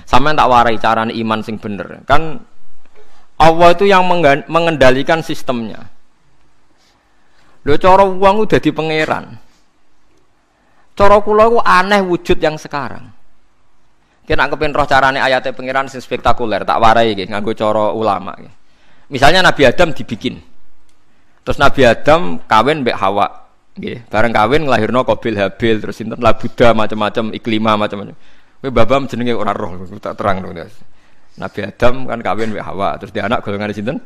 Sampeyan tak warai carane iman sing bener. Kan Allah itu yang mengendalikan sistemnya. Lho cara uang udah di pangeran. Cara kula ku aneh wujud yang sekarang. Kena kepen roh carane ayatnya pangeran sing spektakuler tak warai iki nganggo cara ulama Misalnya Nabi Adam dibikin. Terus Nabi Adam kawin mbek Hawa. Nggih, bareng kawin ngelahirno Qabil Habil terus sinten Labuda macam-macam, Iklima macam-macam. Kowe babam jenenge ora roh tak terang dong. Nabi Adam kan kawin wa Hawa, terus dia anak golongan di sinten?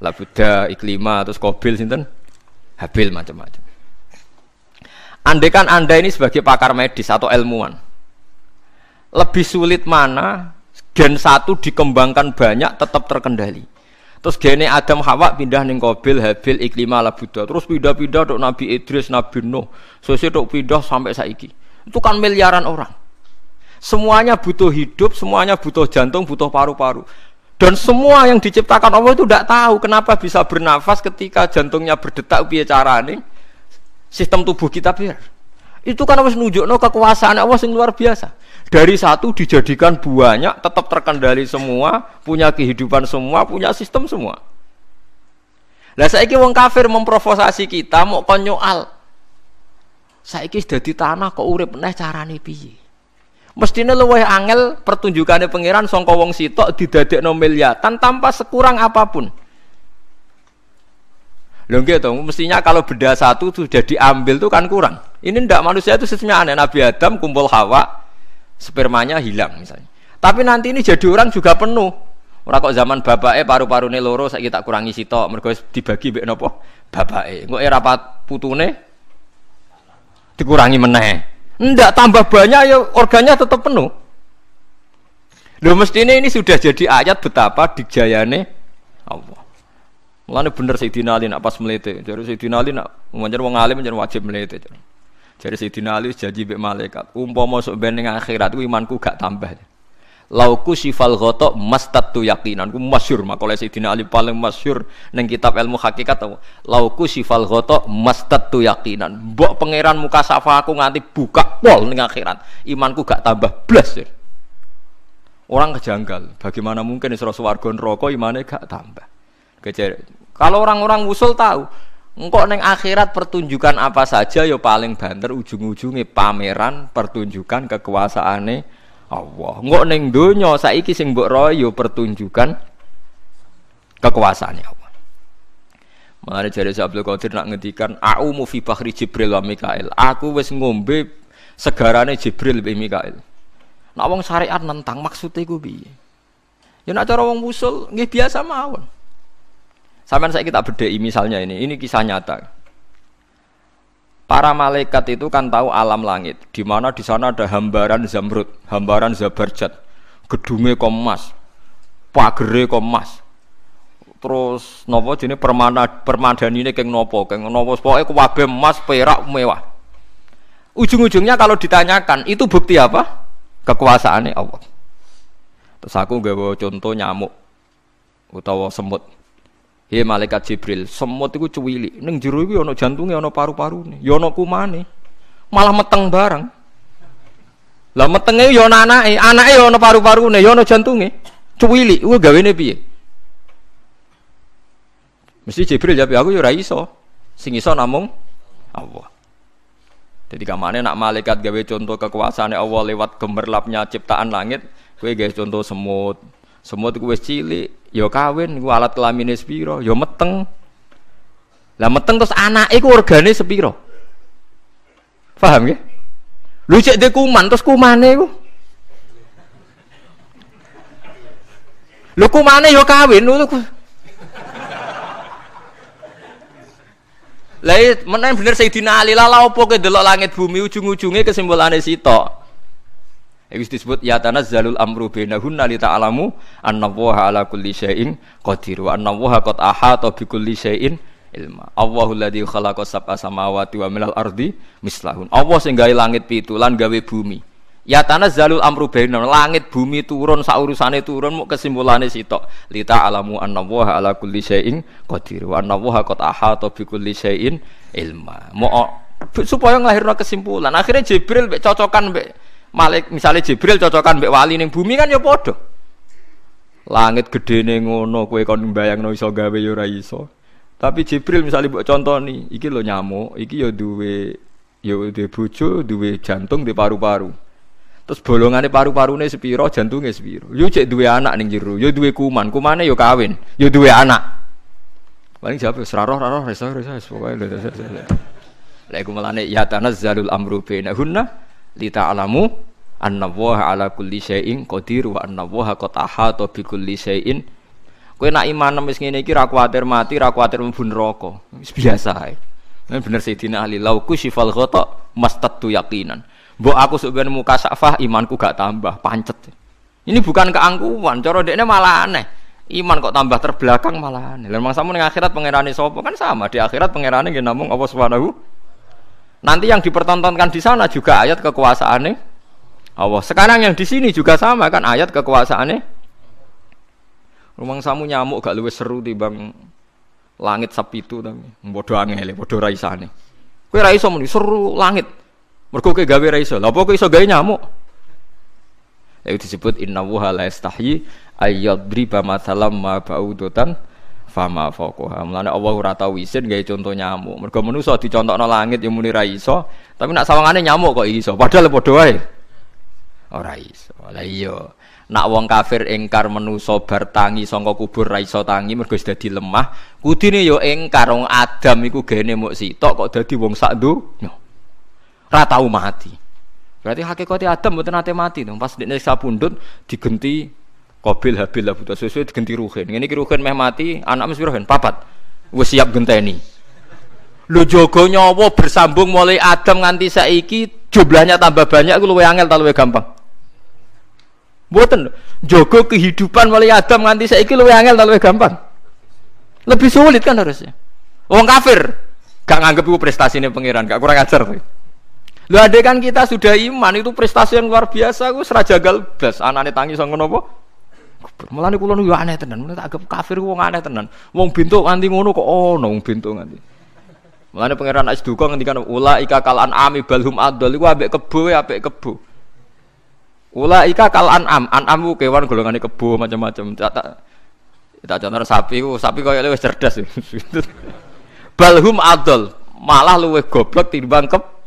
Labuda, Iklima, terus Kobil sinten? Habil macam-macam. Andai kan Anda ini sebagai pakar medis atau ilmuwan, lebih sulit mana gen satu dikembangkan banyak tetap terkendali. Terus gene Adam Hawa pindah ning Kobil, Habil, Iklima, Labuda. Terus pindah-pindah tok Nabi Idris, Nabi Nuh. Sose tok pindah sampai saiki. Itu kan miliaran orang. Semuanya butuh hidup, semuanya butuh jantung, butuh paru-paru. Dan semua yang diciptakan Allah itu tidak tahu kenapa bisa bernafas ketika jantungnya berdetak cara ini, Sistem tubuh kita biar. Itu kan harus no kekuasaan Allah yang luar biasa. Dari satu dijadikan banyak, tetap terkendali semua, punya kehidupan semua, punya sistem semua. Lah saiki wong kafir memprovokasi kita mau konyol konyoal. sudah di tanah kok urip nih carane nih Mestinya luwih angel pertunjukannya pangeran songko wong sitok no miliatan tanpa sekurang apapun. Loh gitu, mestinya kalau beda satu sudah diambil tuh kan kurang. Ini ndak manusia itu sebenarnya aneh. Nabi Adam kumpul Hawa, spermanya hilang misalnya. Tapi nanti ini jadi orang juga penuh. Orang kok zaman bapaknya paru-parune loro saiki tak kurangi sitok mergo dibagi mbek napa? Bapake. Engko era putune dikurangi meneh. Enggak tambah banyak ya organnya tetap penuh. Loh mestinya ini sudah jadi ayat betapa dijayane Allah. Mulane bener Sayyidina Ali nak pas melete. Jadi Sayyidina Ali nak menjar wong alim wajib melete. Jadi Sayyidina Ali janji mbek malaikat, umpama sok ben ning akhirat imanku gak tambah lauku sifal ghoto mastatu yakinan ku masyur oleh Sayyidina Ali paling masyur neng kitab ilmu hakikat tau lauku sifal ghoto mastatu yakinan mbok pangeran muka safa aku nganti buka pol neng akhirat imanku gak tambah blas ya. orang kejanggal bagaimana mungkin isra suwargo neraka imannya gak tambah Kejar. kalau orang-orang usul tahu engkau neng akhirat pertunjukan apa saja yo paling banter ujung-ujungnya pameran pertunjukan kekuasaannya Allah. nggak neng dunyo saiki sing mbok royo pertunjukan kekuasaannya Allah. Mengenai jari Abdul Qadir nak ngendikan aku fi bahri Jibril wa mikael Aku wes ngombe segarane Jibril wa mikael. Nak wong syariat nentang maksudnya gue bi. Ya nak cara wong musul nggih biasa mawon. Sampeyan saya kita bedheki misalnya ini, ini kisah nyata. Para malaikat itu kan tahu alam langit, di mana di sana ada hambaran zamrud, hambaran zabarjat, gedungnya komas, pagere komas. Terus nopo jadi permana permadani ini keng nopo, keng nopo pokoknya kuwabe emas perak mewah. Ujung-ujungnya kalau ditanyakan itu bukti apa? Kekuasaannya Allah. Terus aku gak bawa contoh nyamuk utawa semut He malaikat Jibril, semut itu cuwili. neng jeru iku ana jantungnya yono paru paru nih ya ana kumane. Malah meteng bareng. Lah metenge yono ya anak eh anak eh yono paru paru yono ana ya jantungnya Cuwili, gawe gawene piye? Mesti Jibril jadi aku ya iso. Sing iso namung Allah. Jadi kamane nak malaikat gawe contoh kekuasaan Allah lewat gemerlapnya ciptaan langit, gue gawe contoh semut, Semut gue cilik, ya kawin, gue alat kelamin sepiro, ya meteng. Lah meteng terus anak, iku organe sepiro? Paham ya? Lu cek dia kuman, terus kumane iku. Lu kumane ya kawin, lu Lah iya, menen bener saya Ali lah opo ke delok langit bumi ujung ujungnya kesimpulannya sitok. Itu disebut ya tanazzalul amru lita alamu an annallaha ala kulli syai'in qadir wa annallaha qad ahata bi kulli syai'in ilma. Allahu ladzi khalaqa sab'a samawati wa minal ardi mislahun. Allah sing gawe langit pitu lan gawe bumi. Ya zalul amru bina langit bumi turun saurusane urusane turun mau kesimpulane lita alamu an-nawah ala kulli syai'in qadir wa kot aha atau bi kulli shayin ilma. Mau supaya ngelahirna kesimpulan. Akhirnya Jibril be cocokan be Malik misalnya Jibril cocokan mbek wali ning bumi kan ya padha. Langit gedene ngono kowe kon mbayangno iso gawe ya ora iso. Tapi Jibril misalnya contoh nih, iki lo nyamuk, iki yo ya duwe yo ya duwe bojo, duwe jantung, duwe paru-paru. Terus bolongane paru-parune sepiro, jantungnya sepiro. Yo cek duwe anak ning jeru, yo duwe kuman, kumane yo kawin, yo duwe anak. Paling jawab wis roh roh iso iso Lagu malane ya tanah ya tanazzalul amru bainahunna lita alamu annallaha ala kulli syai'in qadir wa annallaha qad ahata bi kulli syai'in kowe nak iman wis ngene iki ra kuwatir mati ra kuwatir mlebu neraka wis biasa ae kan bener sayidina Ali lauku syifal ghata mastatu yaqinan mbok aku sok ben muka safah imanku gak tambah pancet ini bukan keangkuhan cara ndekne malah aneh iman kok tambah terbelakang malah aneh lha memang akhirat pangerane sapa kan sama di akhirat pangerane nggih namung Allah Subhanahu Nanti yang dipertontonkan di sana juga ayat kekuasaannya Allah. Sekarang yang di sini juga sama kan ayat kekuasaan nih. Rumang samu nyamuk gak luwes seru di bang langit sapi itu tapi bodoh angel, bodoh nih. Kue raisa muni seru langit. Merkuk ke gawe raisa. Lapo kue gawe nyamuk? Itu disebut inna wuha la yastahi ma mathalam ma ba'udatan fama faqaha. Mulane Allah ora tau isin gawe contoh nyamuk. Mergo manusa dicontokno langit yang muni ra iso, tapi nak sawangane nyamuk kok iso. Padahal ya padha wae. Ora iso. Lah iya. Nak wong kafir ingkar manusa bertangi saka kubur ra iso tangi mergo wis dadi lemah, kudune yo ya ingkar wong Adam iku gene muk sitok kok dadi wong sak Ratau Ra tau mati. Berarti hakikate Adam mboten nate mati, pas nek sapundhut digenti Kopil Habil lah susu sesuai ganti ruhen. Ini kiri ruhen meh mati, anak mesti ruhen. papat. Wis siap ini. Lu jogo nyowo bersambung mulai Adam nganti saiki jumlahnya tambah banyak Gue luwe angel tahu luwe gampang. Buatan, jogo kehidupan mulai Adam nganti saiki luwe angel tahu luwe gampang. Lebih sulit kan harusnya. Wong kafir gak nganggep prestasi ini pangeran, gak kurang ajar. Tuh. Lu ada kan kita sudah iman itu prestasi yang luar biasa, gue serajagal anak anaknya tangis sama nopo. Mulane kula niku aneh tenan, mulane tak anggap kafir wong aneh tenan. Wong bentuk nganti ngono kok ono wong bentuk nganti. Mulane pangeran Ais Duka ngendikan ula ika kalan ami balhum adol iku ambek kebo apik ya, kebo. Ula ika kalan am, anamu kewan golongane kebo macam-macam. Tak tak tak contoh sapi ku, sapi koyo wis cerdas. balhum adol, malah luwih goblok timbang kebo.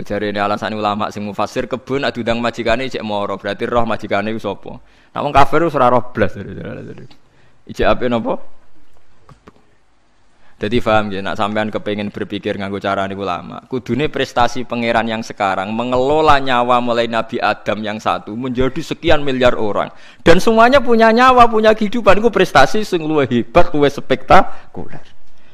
Kejar ini alasan ulama sing mufasir kebun adudang majikane cek moro berarti roh majikane ku sapa. Nak wong kafir wis ora roh blas. Ijek ape napa? Jadi paham ya, nak sampean kepengen berpikir nganggo cara niku lama. Kudune prestasi pangeran yang sekarang mengelola nyawa mulai Nabi Adam yang satu menjadi sekian miliar orang dan semuanya punya nyawa, punya kehidupan. Itu prestasi sing luwih hebat, luwih spektakuler.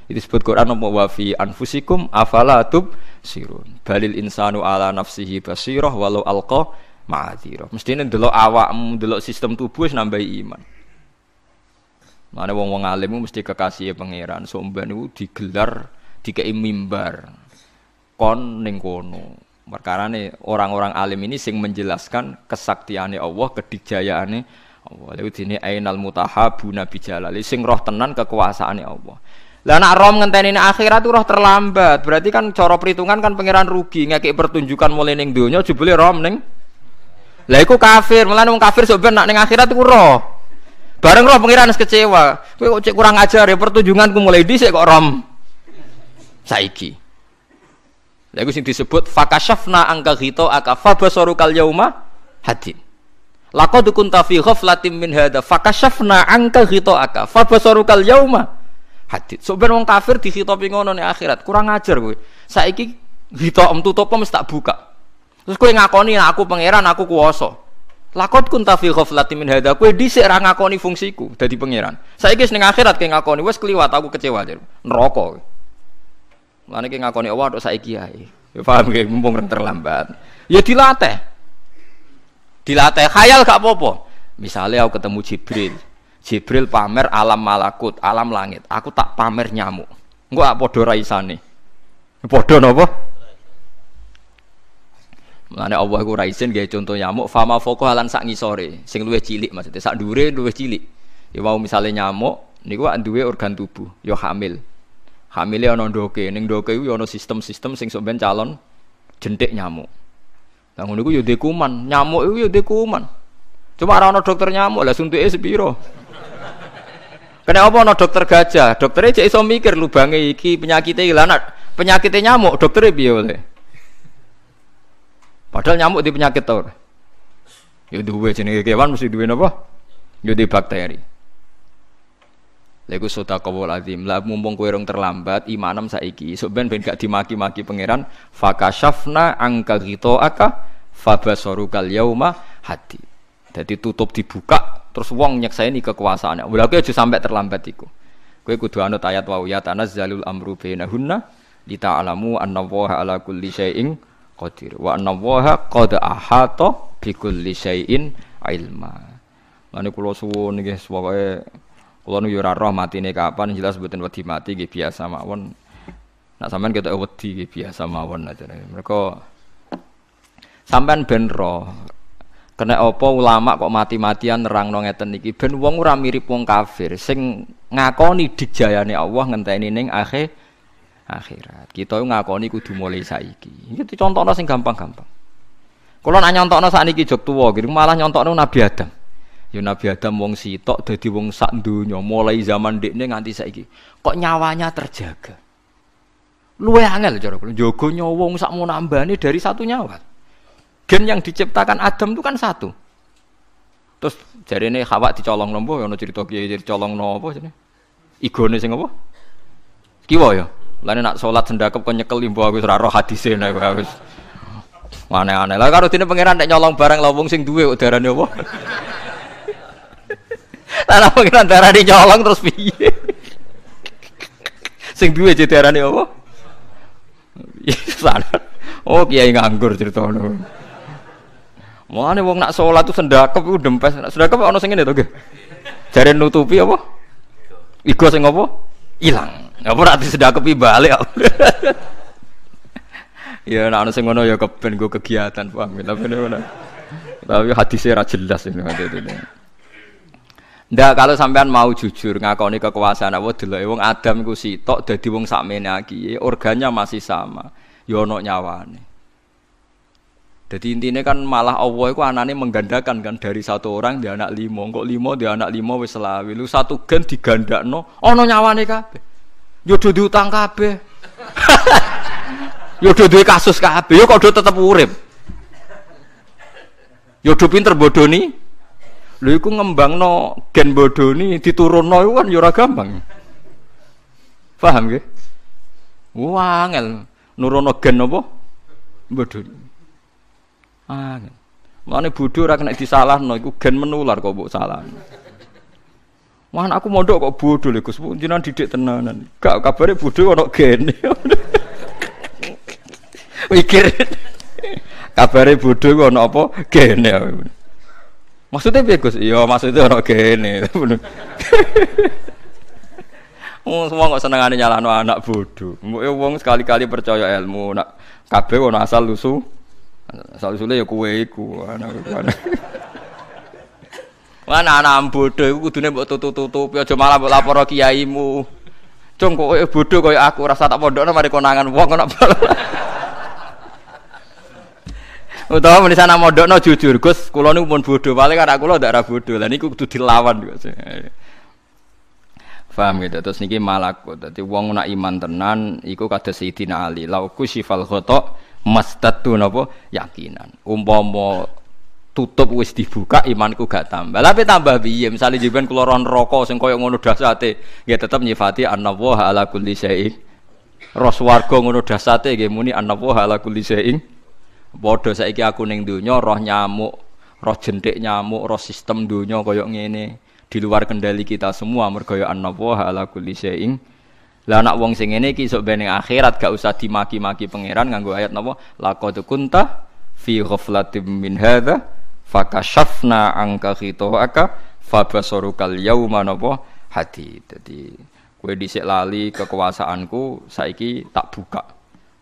Itu disebut Quran nomor wafi anfusikum afala tub sirun. Balil insanu ala nafsihi basiroh walau alqa Mesti Mestine delok awakmu, delok sistem tubuh es nambah iman. Mana wong wong alimu mesti kekasih pangeran. sombani itu digelar, dikei mimbar. Kon ning kono. Perkara orang-orang alim ini sing menjelaskan kesaktiannya Allah, kedijayaane Allah. itu dini ainal mutahabu nabi jalali sing roh tenan kekuasaane Allah. Lah nak rom ngenteni akhirat tuh roh terlambat. Berarti kan cara perhitungan kan pangeran rugi ngekek pertunjukan mulai ning donya jebule rom ning. Lah iku kafir, mulane wong kafir sok nak ning akhirat iku roh. Bareng roh pangeran kecewa. Kowe kok cek kurang ajar ya ku mulai dhisik kok rom. Saiki. Lah iku sing disebut fakashafna angka hito aka kal yauma hadin. Laqad kunta fi ghaflatin min hadza fakashafna angka hito aka fabasarukal yauma hadit. So ben wong kafir dihitopi ngono ning akhirat, kurang ajar kowe. Saiki om tutup om tak buka. Terus kowe ngakoni nah, aku pangeran, aku kuwasa. Lakot kun tafi ghaflati min hadza. Kowe dhisik ra ngakoni fungsiku dadi pangeran. Saiki ning akhirat kowe ngakoni wes kliwat aku kecewa jar. Neraka. Mulane kowe ngakoni Allah tok saiki ae. Ya paham kowe mumpung terlambat. Ya dilatih. Dilatih khayal gak apa-apa. Misalnya aku ketemu Jibril, Jibril pamer alam malakut, alam langit. Aku tak pamer nyamuk. Engko apa padha raisane. Padha napa? Mulane Allah iku raisin gawe contoh nyamuk fama foko alan sak ngisore, sing luwih cilik maksudnya sak dure luwih cilik. Ya mau nyamuk niku wak duwe organ tubuh, Yo ya hamil. Hamile ana ndoke, ning ndoke iku ya ana sistem-sistem sing sok calon jentik nyamuk. Lah ngono iku yo ya kuman, nyamuk iku yo kuman. Cuma ora ana dokter nyamuk, lah suntuke sepiro? Kena apa no dokter gajah? Dokternya jadi iso mikir lubangnya iki penyakitnya hilang. Penyakitnya nyamuk, dokternya biar oleh. Padahal nyamuk di penyakit tau. Ya duwe jenenge kewan mesti duwe napa? Ya di bakteri. Lego sota kawul azim. Lah mumpung kowe rong terlambat imanam saiki. Sok ben ben gak dimaki-maki pangeran. Fakashafna angka ghita'aka fabasaruka al-yauma hati. Jadi tutup dibuka terus wong ini kekuasaannya Walau aku ya aja sampai terlambat iku kowe kudu anut ayat wa ya tanazzalul amru bainahunna lita'lamu anna waha ala kulli syai'in qadir wa anna waha qad ahata bi kulli syai'in ilma Lani kulo suwun nggih pokoke kula nu yo ya ora roh matine kapan jelas mboten wedi mati nggih biasa mawon. Nak sampean ketok wedi nggih biasa mawon ajare. mereka sampean ben roh Kena apa ulama kok mati-matian nerangno ngeten niki ben wong ora mirip wong kafir sing ngakoni dijayane Allah ngenteni ning akhir akhirat. Kita ngakoni kudu mulai saiki. Iki contohnya sing gampang-gampang. Kula nak nyontokno sakniki jog tuwa, malah nyontokno Nabi Adam. Ya Nabi Adam wong sitok jadi wong sak dunia mulai zaman dekne nganti saiki. Kok nyawanya terjaga? Luwe angel cara kula jogonya wong sak nambane dari satu nyawa. Gen yang diciptakan Adam itu kan satu. Terus jadi ini khawat dicolong nopo, yang no cerita kiai jadi colong nopo jadi. Igone sing apa? Kiwo ya. lalu nak sholat sendakep kau nyekel limbo aku hati hadisin nah, aku harus. Aneh-aneh lah kalau tidak pangeran tidak nyolong barang lawung sing duwe udara nopo. lalu pangeran darah nyolong terus piye? sing duwe jadi darah nopo. Iya, Oh kiai nganggur cerita Mulane wong nak sholat tuh sendakep iku dempes. Nak sendakep ono sing ngene to nggih. Jare nutupi apa? Igo sing apa? Ilang. Apa ora disedakepi balik. ya nak ana sing ngono ya keben go kegiatan paham tapi ngono. Tapi hadisnya ra jelas ini. itu. Ndak kalau sampean mau jujur kau ngakoni kekuasaan Allah delok wong Adam iku sitok dadi wong sakmene iki, organnya masih sama. yono ya ono nyawane. Jadi intinya kan malah Allah itu anaknya menggandakan kan dari satu orang dia anak limo, kok limo dia anak limo wes selawi, lu satu gen oh no nyawa nih kabe, yaudah diutang kabe, yaudah di kasus kabe yuk kok tetap tetep urip. Yo do pinter bodoni. Lho ngembang no gen bodoni diturun iku kan yo gampang. Paham gak Wah, ngel nurono gen apa? Bodoni. Ah, gitu. mana bodho ora kena no, iku gen menular kok buat salah. Wah, aku mondok kok bodho lho Gus, jenengan didik tenanan. Gak kabare bodho ana gen. Mikir. kabare bodho iku ana apa? Gene. Ya. Maksudnya piye Gus? Iya, maksudnya ana gene. Ya. Wong semua kok senengane nyalano anak bodoh. Mbok ya wong sekali-kali percaya ilmu, nak kabeh ana asal lusuh Salusule ya kowe iku. Wah anak bodoh iku kudune mbok tutup-tutupi aja malah mbok lapor kiaimu. Cung kowe bodoh koyo aku rasa tak pondokno mari konangan wong kok Utawa muni sana mondokno jujur, Gus, kula niku pun bodoh, paling anak kula ndak ra bodoh. Lah niku kudu dilawan kok. Faham gitu. Terus niki malaku. Dadi wong nak iman tenan iku kados Sayyidina Ali. Lau kusifal khotok mastatu napa yakinan umpama tutup wis dibuka imanku gak tambah tapi tambah biye misale jiban kula ron neraka sing kaya ngono dasate nggih tetep nyifati annallaha ala kulli syai'in ros warga ngono dasate nggih muni annallaha ala kulli syai'in padha saiki aku ning donya roh nyamuk roh jentik nyamuk roh sistem donya kaya ngene di luar kendali kita semua mergo ya annallaha ala kulli syai'in lah anak wong sing ini iki sok bening akhirat gak usah dimaki-maki pangeran nganggo ayat napa? Laqad kunta fi ghaflatin min hadza fakashafna anka khitoaka fabasarukal yauma napa hati Dadi kowe dhisik lali kekuasaanku saiki tak buka.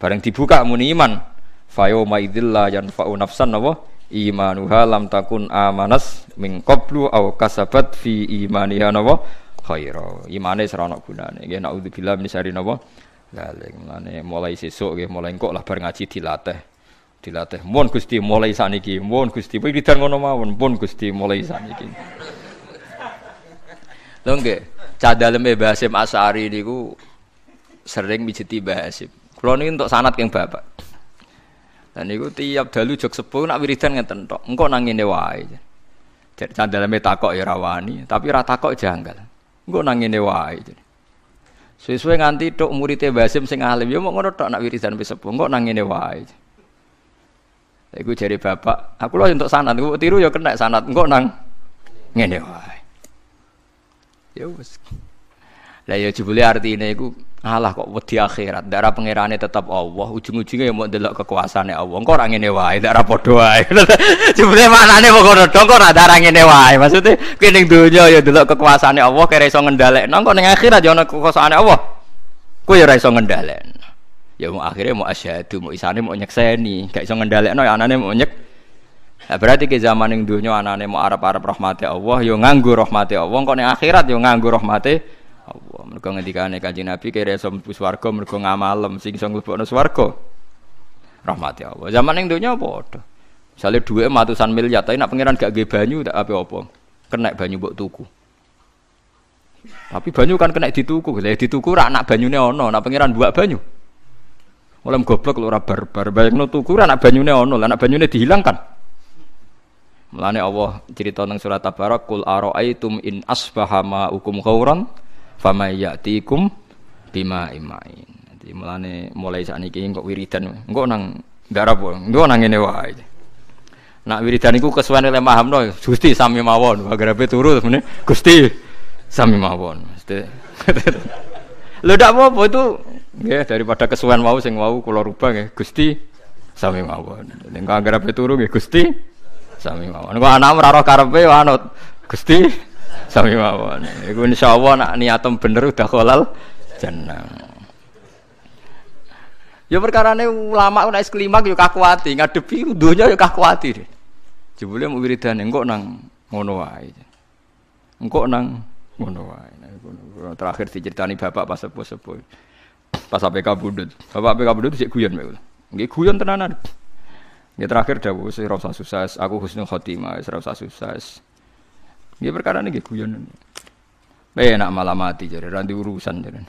Bareng dibuka muni iman. Fa yauma idzilla yanfa'u nafsan napa imanuha lam takun amanas min qablu aw kasabat fi imaniha nopo khaira. Imane ora ana gunane. Nggih naudzubillah min syarri napa? Lalik. Mulane mulai sesuk nggih mulai engkok lah bar ngaji dilatih. Dilatih mun Gusti mulai saniki, mun Gusti dan ngono mawon, mun Gusti mulai saniki. Lho nggih, cadaleme Basim Asari niku sering mijiti Basim. Kula niki entuk sanad keng Bapak. Dan niku tiap dalu jok sepuh nak wiridan ngeten tok. Engko nang ngene wae. Jadi takok ya rawani, tapi ra takok janggal. Gue nangine wae. Suwe-suwe nganti tok muridé Basim sing alim ya mau ngono tok nak wiridan wis sepuh, engko nang wae. Iku jari bapak, aku lho untuk sanat, aku tiru ya kena sanat, Gue nang ngene wae. Ya wis. Lah ya jebule artine iku Allah kok wedi akhirat, darah pangerane tetap Allah, ujung-ujungnya yang mau delok kekuasaannya Allah. Kok orang ini wae, darah padha wae. Jebule mau kok dong? tok, ada orang ngene wae. maksudnya kowe ning ya delok kekuasaannya Allah, kere iso Nong engko neng akhirat jono ya kekuasaan kekuasaannya Allah. Kok ya iso Ya mau akhirnya mau asyhadu, mau isani mau nyekseni, kayak iso ngendhalekno ya anane mau nyek. Nah, berarti ke zaman ning dunia anane mau arap-arap rahmati Allah, Yo ya nganggu rahmati Allah, kok neng akhirat ya nganggu rahmati. Allah. Allah mergo ngendikane Kanjeng Nabi kira iso mlebu swarga mergo ngamalem sing iso mlebokno swarga rahmati Allah zaman ning donya padha misale dhuwit matusan miliar tapi nak pangeran gak nggih banyu tak apa apa kena banyu mbok tuku tapi banyu kan kena dituku lha ya dituku ra anak banyune ana nak pangeran buak banyu oleh goblok lho ora barbar bayangno tuku ra anak banyune ana lah anak banyune dihilangkan Mulane Allah cerita tentang surat Tabarak kul araaitum in asbaha ma'ukum ghauran famayatikum bima imain. Jadi mulane mulai saat ini kok wiridan, engko nang garap, engko nang ini wae. Nak wiridan iku kesuwen oleh paham no, Gusti sami mawon, bagarape turu mene Gusti sami mawon. Lho ndak apa itu ya daripada kesuwen wau sing wau kula rubah nggih Gusti sami mawon. Ning kagarape turu nggih Gusti sami mawon. Kok anak ora karepe anut Gusti Sami mawon. Iku insyaallah nak niatem bener udah kolal jeneng. Ya perkarane ulama nek klimak yo ya kakuati, ngadepi donya yo ya kakuati. Jebule mau wiridan engkau nang ngono wae. Engko nang ngono wae. Nah, terakhir diceritani bapak pas sepuh-sepuh. Pas APK kabudut Bapak APK Budut sik guyon mek. Nggih guyon tenanan. Nggih terakhir dawuh sira usah susah, aku husnul khotimah, sira usah susah. Ya perkara ini guyon. Eh nak malah mati jadi ranti urusan jadi.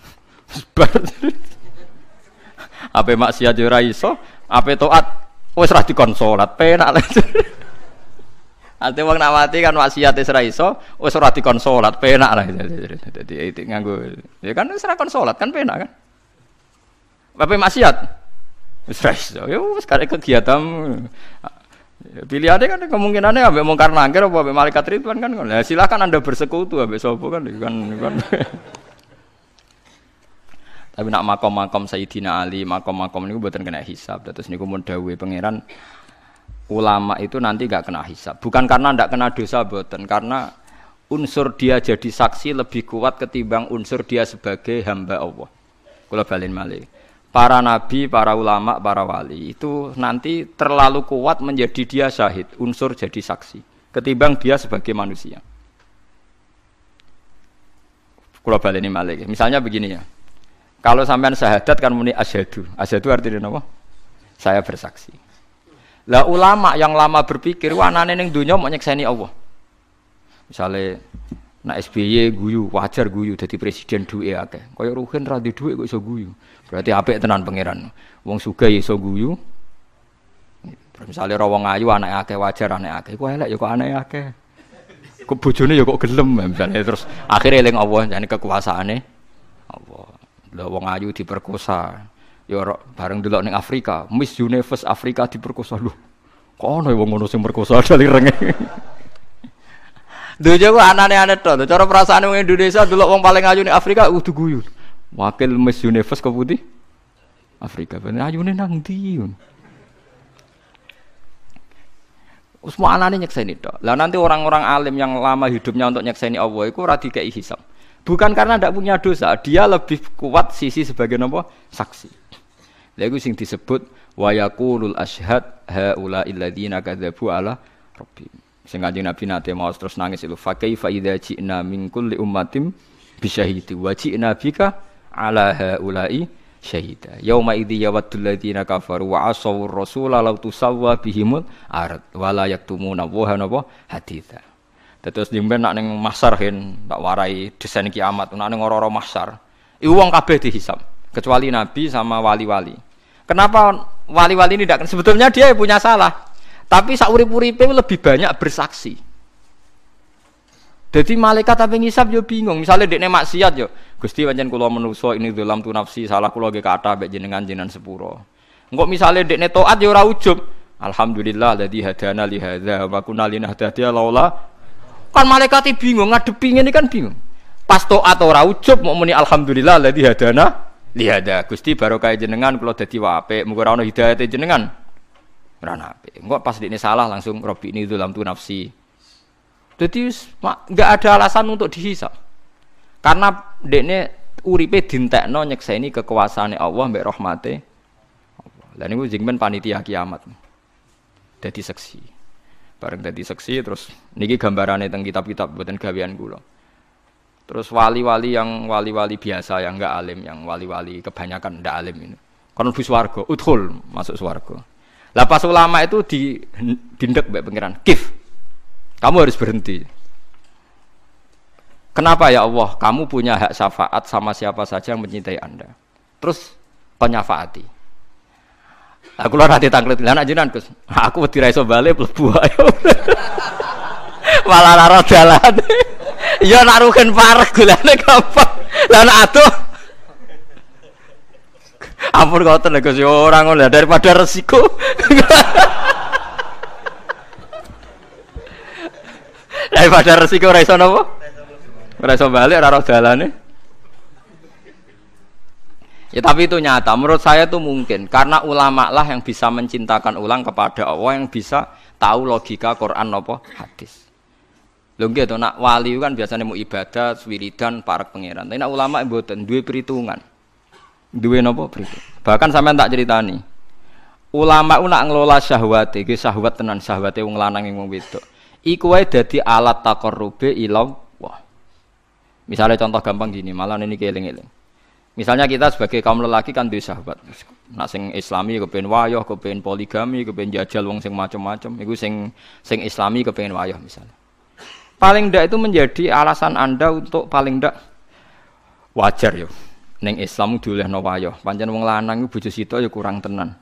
Apa maksiat jadi raiso? iso, apa toat? Wes ra konsolat. penak lah Ate wong nak mati kan maksiat wis ra iso, wis ora dikon salat, penak lah. Dadi itu nganggo ya kan wis konsolat kon kan penak kan. Apa maksiat? Wis ra iso. Yo ya wis kegiatan Pilihannya kan kemungkinannya ambek mungkar nangkir apa ambek malaikat Ridwan kan. Nah, silakan Anda bersekutu ambek sopo kan kan kan. Tapi nak makom-makom Sayyidina Ali, makom-makom ini buatan kena hisab. Terus ini kumun Dawei pangeran ulama itu nanti gak kena hisab. Bukan karena ndak kena dosa buatan, karena unsur dia jadi saksi lebih kuat ketimbang unsur dia sebagai hamba Allah. kalau balen malik para nabi, para ulama, para wali itu nanti terlalu kuat menjadi dia syahid, unsur jadi saksi ketimbang dia sebagai manusia. Kulo ini malik. Misalnya begini ya. Kalau sampean syahadat kan muni asyhadu. Asyhadu artinya apa? Saya bersaksi. Lah ulama yang lama berpikir wah anane ning donya mau nyekseni Allah. Misalnya nak SBY guyu, wajar guyu jadi presiden duwe akeh. Kaya Ruhin ra duwe kok iso guyu. Berarti apik tenan pangeran. Wong sugih ya iso guyu. Misalnya rawong ayu anak akeh wajar anak akeh. Kok elek ya kok anak akeh. Kok bojone ya kok gelem misalnya terus akhirnya eling Allah jane kekuasaane Allah. Lah wong ayu diperkosa. Ya bareng delok ning Afrika, Miss Universe Afrika diperkosa lho. Kok ana wong ngono sing perkosa dari rengeng. Dunia ku anane aneh to. Cara perasaan wong Indonesia dulu wong paling ayu ning Afrika kudu guyu. Wakil Miss Universe ke putih? Afrika. Benar ayune nang ndi? Wis anane nyekseni to Lah nanti orang-orang alim yang lama hidupnya untuk nyekseni Allah iku ora dikeki hisab. Bukan karena tidak punya dosa, dia lebih kuat sisi sebagai nopo saksi. Lha iku sing disebut wa yaqulul ashad haula alladziina kadzabu ala rabbi. Sing kanjeng Nabi nate mau terus nangis itu fa kaifa idza ji'na min kulli ummatin bisyahidi wa ji'na bika ala haula'i syahida. Yauma idzi yawaddul ladzina kafaru wa asawur rasula law tusawwa bihimul ard wa yaktumuna wa napa haditha. Terus jemben nak ning mahsar hen tak warai desain kiamat nak ning ora-ora mahsar. Iku wong kabeh dihisab kecuali nabi sama wali-wali. Kenapa wali-wali ini tidak sebetulnya dia punya salah. Tapi sauri-puripe lebih banyak bersaksi. Jadi malaikat tapi ngisap yo bingung. Misalnya dekne maksiat yo, Gusti wajen kulo menuso ini dalam tu nafsi salah kulo gak kata mbek jenengan jenengan sepuro. Enggak misalnya dekne taat yo ora Alhamdulillah jadi hadana lihada. hadza wa nah linahtadiya laula. Kan malaikat bingung pingin ini kan bingung. Pas to'at ora raujub mau muni alhamdulillah jadi hadana lihada. Gusti baru kayak jenengan kulo jadi wape mugo rano hidayah jenengan. Ranaape. Enggak pas dekne salah langsung robi ini dalam tu nafsi. Jadi nggak ada alasan untuk dihisap. Karena dekne uripe dintekno nyekseni kekuasaan Allah mbek rahmate. Dan niku jengben panitia kiamat. jadi seksi. Bareng jadi seksi terus niki gambarannya teng kitab-kitab buatan gawean gula, Terus wali-wali yang wali-wali biasa yang enggak alim, yang wali-wali kebanyakan ndak alim ini. bus warga udhul masuk swarga. Lah pas ulama itu di dindek mbek pangeran, kif kamu harus berhenti. Kenapa ya Allah? Kamu punya hak syafaat sama siapa saja yang mencintai Anda. Terus penyafaati. Aku luar hati tangklet lan ajinan kus Aku tirai ra iso bali Malah jalan Ya naruhin parah parek golane gampang. lana atuh. Ampun kau tenaga ya orang lah daripada resiko. Daripada resiko raiso nopo raiso balik raro jalan nih. Ya tapi itu nyata. Menurut saya itu mungkin karena ulama lah yang bisa mencintakan ulang kepada Allah yang bisa tahu logika Quran nopo hadis. Lho gitu nak wali kan biasanya mau ibadah, wiridan, para pangeran. Tapi nak ulama mboten dua perhitungan. dua nopo perhitungan. Bahkan sampai tak nih Ulama unak ngelola syahwat, gitu syahwat tenan syahwat yang ngelanangin mau wedok iku wae dadi alat takarrube ilam wah. Misalnya contoh gampang gini, malah ini keling-eling. Misalnya kita sebagai kaum lelaki kan duwe sahabat. Nak sing islami ya kepengen wayah, kepengen poligami, kepengen jajal wong sing macam-macam, iku sing sing islami kepengen wayah misalnya. Paling ndak itu menjadi alasan Anda untuk paling ndak wajar yo. Ning Islam diolehno wayah. Pancen wong lanang iku bojo sitok ya kurang tenan.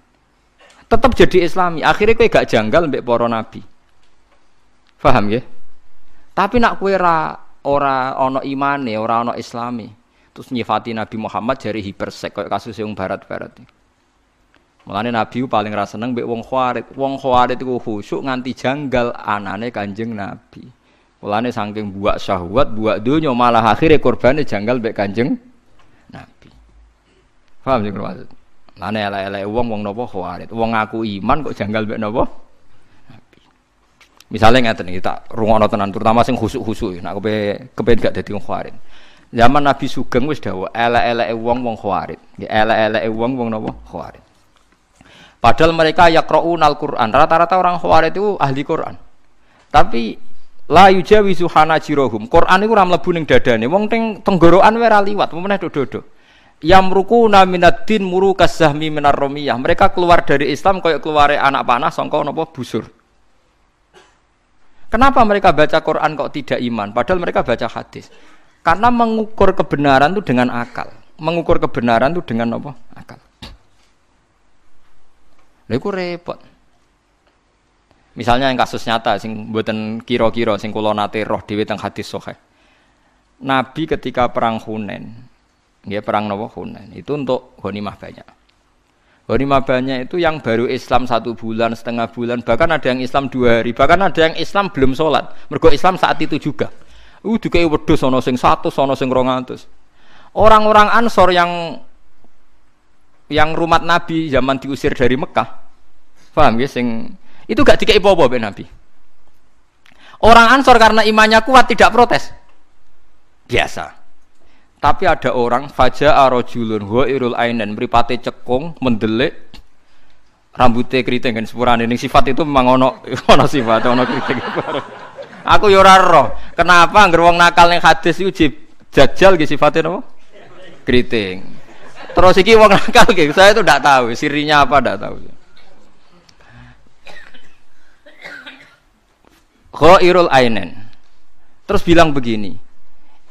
Tetap jadi islami. Akhirnya kowe gak janggal mbek para nabi. Paham ya? Tapi nak kue ra ora ono imane, ora ono islami. Terus nyifati Nabi Muhammad dari hipersek kayak kasus yang barat-barat. Mulane Nabi paling rasa seneng mbek wong khawarit. Wong khawarit itu khusyuk nganti janggal anane Kanjeng Nabi. Mulane saking buak syahwat, buak dunia malah akhirnya korbannya janggal mbek Kanjeng Nabi. Paham sing maksud? Lane elek-elek wong wong napa khawarit. Wong aku iman kok janggal mbek napa? Misalnya nggak tenang kita rungokno tenan terutama sing khusuk ini. nak kepe kepen gak dadi wong Zaman Nabi Sugeng wis dawo elek-eleke wong wong khawarit. Nggih ya, elek-eleke wong wong napa khawarit. Padahal mereka nal Quran. Rata-rata orang khawarin itu ahli Quran. Tapi la suhana jirohum. Quran itu ora mlebu ning dadane. Wong teng tenggorokan wae liwat, pemeneh dodo-dodo. Yamruquna minaddin murukas zahmi minar romiyah. Mereka keluar dari Islam kayak keluar anak panah songkok napa busur. Kenapa mereka baca Quran kok tidak iman? Padahal mereka baca hadis. Karena mengukur kebenaran itu dengan akal. Mengukur kebenaran itu dengan apa? Akal. Lha iku repot. Misalnya yang kasus nyata sing buatan kira-kira sing kula nate roh dhewe teng hadis sahih. Nabi ketika perang Hunain, ya perang napa Hunain itu untuk ghanimah banyak. Ghanimah banyak itu yang baru Islam satu bulan, setengah bulan, bahkan ada yang Islam dua hari, bahkan ada yang Islam belum sholat. Mergo Islam saat itu juga. Uh, juga wedus sono sing satu, sono sing rongatus. Orang-orang Ansor yang yang rumah Nabi zaman diusir dari Mekah, paham ya? Sing itu gak dikei bobo be Nabi. Orang Ansor karena imannya kuat tidak protes. Biasa. Tapi ada orang faja arojulun huwa irul ainan meripate cekung mendelik rambutnya keriting kan sepurane ini sifat itu memang ono ono sifat ono keriting aku yo kenapa anggar wong nakal ning hadis iku jajal gitu sifate napa keriting terus iki wong nakal gitu saya itu ndak tahu sirinya apa ndak tahu Khairul Ainen terus bilang begini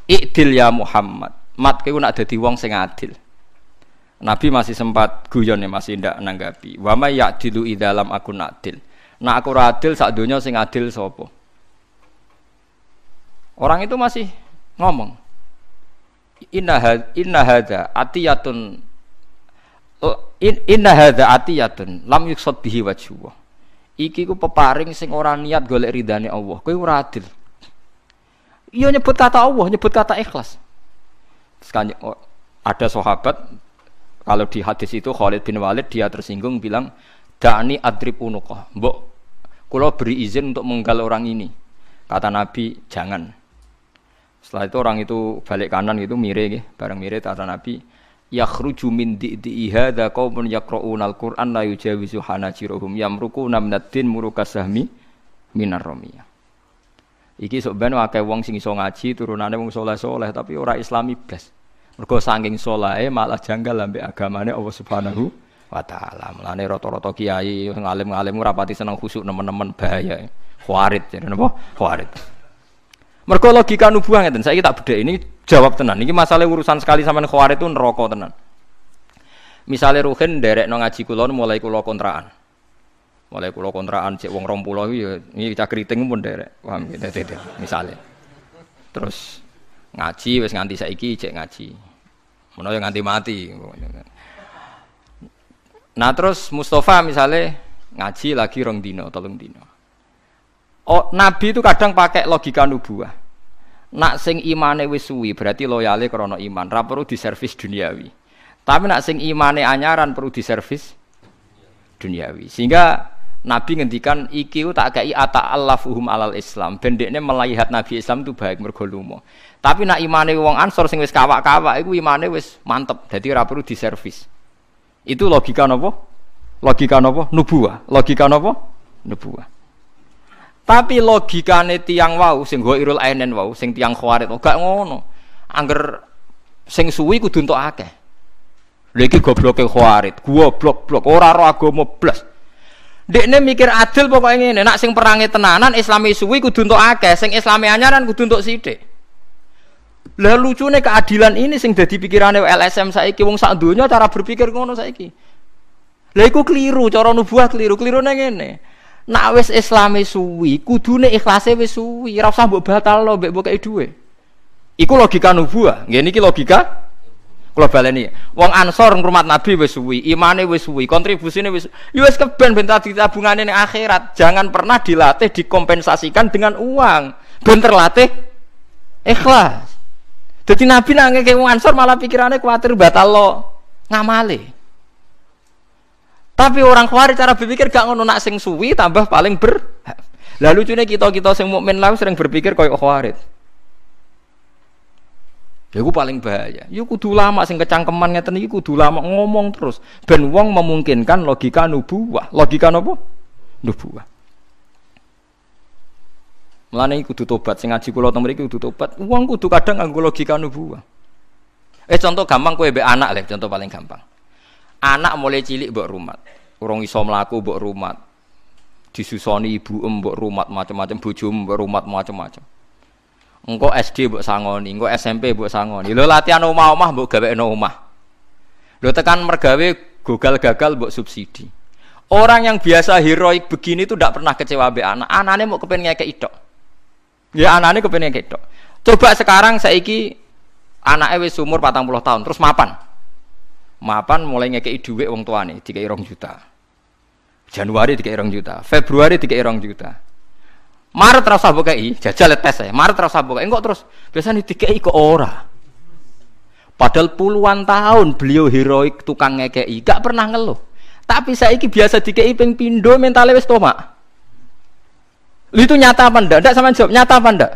Iqdil ya Muhammad mat kau nak dadi wong sing adil. Nabi masih sempat guyon ya masih ndak nanggapi. ya ya di dalam aku nadil. Nak aku radil saat dunia sing adil sopo. Orang itu masih ngomong. Inna had, inna atiyatun oh, in, inna hada atiyatun lam yusod bihi wajhuwa. Iki ku peparing sing orang niat golek ridane Allah. Kau radil. Iya nyebut kata Allah, nyebut kata ikhlas sekali oh, ada sahabat kalau di hadis itu Khalid bin Walid dia tersinggung bilang dani adrib unukoh mbok kulo beri izin untuk menggal orang ini kata Nabi jangan setelah itu orang itu balik kanan itu mire gitu. bareng mire kata Nabi yakhruju min di'di'iha da qawmun yakra'un al-Qur'an la yujawizu hanajirohum yamruku namnatin murukasahmi minar romiyah Iki sok ben akeh wong sing iso ngaji, turunane wong soleh-soleh tapi ora Islami blas. Mergo saking soleh malah janggal ambek agamane Allah Subhanahu wa taala. Mulane rata-rata kiai sing alim-alim ora pati seneng khusuk nemen-nemen bahaya. Khawarit jadi napa? Khawarit. Mergo logika nubuah ngeten, saiki tak bedhe ini jawab tenan. Iki masalah urusan sekali sampean khawarit itu neraka tenan. Misalnya Ruhin derek no kulon mulai kulo kontraan. Mulai kula kontraan cek wong 20 iki ya kita keriting pun derek. Paham gitu, derek, misale. Terus ngaji wes nganti saiki cek ngaji. yang nganti mati. Nah terus Mustafa misalnya ngaji lagi rong dino, tolong dino. Oh, Nabi itu kadang pakai logika nubuah. Nak sing imane wis suwi berarti loyale krana iman, ra perlu diservis duniawi. Tapi nak sing imane anyaran perlu diservis duniawi. Sehingga Nabi ngendikan iki tak kei ata fuhum alal Islam. Bendeknya melihat Nabi Islam itu baik mergolumo. Tapi nak imane wong Ansor sing wes kawak-kawak iku imane wes mantep. Jadi ora perlu diservis. Itu logika nobo, Logika nobo, Nubuah. Logika nobo, Nubuah. Tapi logikane yang wau sing irul ainen wau sing tiang khawarit gak ngono. Angger sing suwi kudu entuk akeh. Lha iki gobloke khawarit, goblok-blok ora ora agama blas. Dekne mikir adil pokoknya ngene, nak sing perangi tenanan Islami suwi kudu untuk akeh, sing Islami anyaran kudu untuk sidik. Lah lucune keadilan ini sing dadi pikirane LSM saiki wong sak donya cara berpikir ngono saiki. Lah iku keliru, cara nubuah keliru. keliru ngene. Nak wis Islami suwi, kudune ikhlase wis suwi, ora usah mbok batal lo mbek mbok dhuwe. Iku logika nubuah. Ngene iki logika Global ini, Wong Ansor ngurmat Nabi wis suwi, imane wis suwi, kontribusine wis ya wis keben ben tabungane ning akhirat. Jangan pernah dilatih dikompensasikan dengan uang. Ben terlatih ikhlas. Jadi Nabi nang ngeke wong Ansor malah pikirannya kuatir batal lo ngamale. Tapi orang khawarij cara berpikir gak ngono nak sing suwi tambah paling ber. Lalu lucunya kita-kita sing mukmin lalu sering berpikir koyo khawarij. Ya iku paling bahaya. Ya kudu lama sing kecangkeman ngeten iki kudu lama ngomong terus ben wong memungkinkan logika nubuwah. Logika apa? Nubuwah. Mulane iki kudu tobat sing ngaji kula teng mriki kudu tobat. Wong kudu kadang nganggo logika nubuwah. Eh contoh gampang kowe mbek anak lah, contoh paling gampang. Anak mulai cilik mbok rumah. Urung iso mlaku mbok rumat. Disusoni ibu mbok rumah macam-macam bujum mbok rumat macam-macam engko SD mbok sangoni, engko SMP mbok sangoni. Lho latihan omah-omah mbok gawekno omah. Lho tekan mergawe gagal gagal mbok subsidi. Orang yang biasa heroik begini tuh tidak pernah kecewa be anak. Anaknya mau kepengen ngekek itu. Ya anaknya kepengen ngekek itu. Coba sekarang saya iki anak wis umur 40 tahun terus mapan. Mapan mulai ngekek dhuwit wong tuane 3 juta. Januari 3 juta, Februari 3 juta. Maret rasa i, jajal tes saya. Maret rasa i, enggak terus biasanya i ke ora. Padahal puluhan tahun beliau heroik tukang i, gak pernah ngeluh. Tapi saya ini biasa dikei ping pindo mentalnya wis toma. Itu nyata apa ndak? Ndak sama jawab, nyata apa ndak?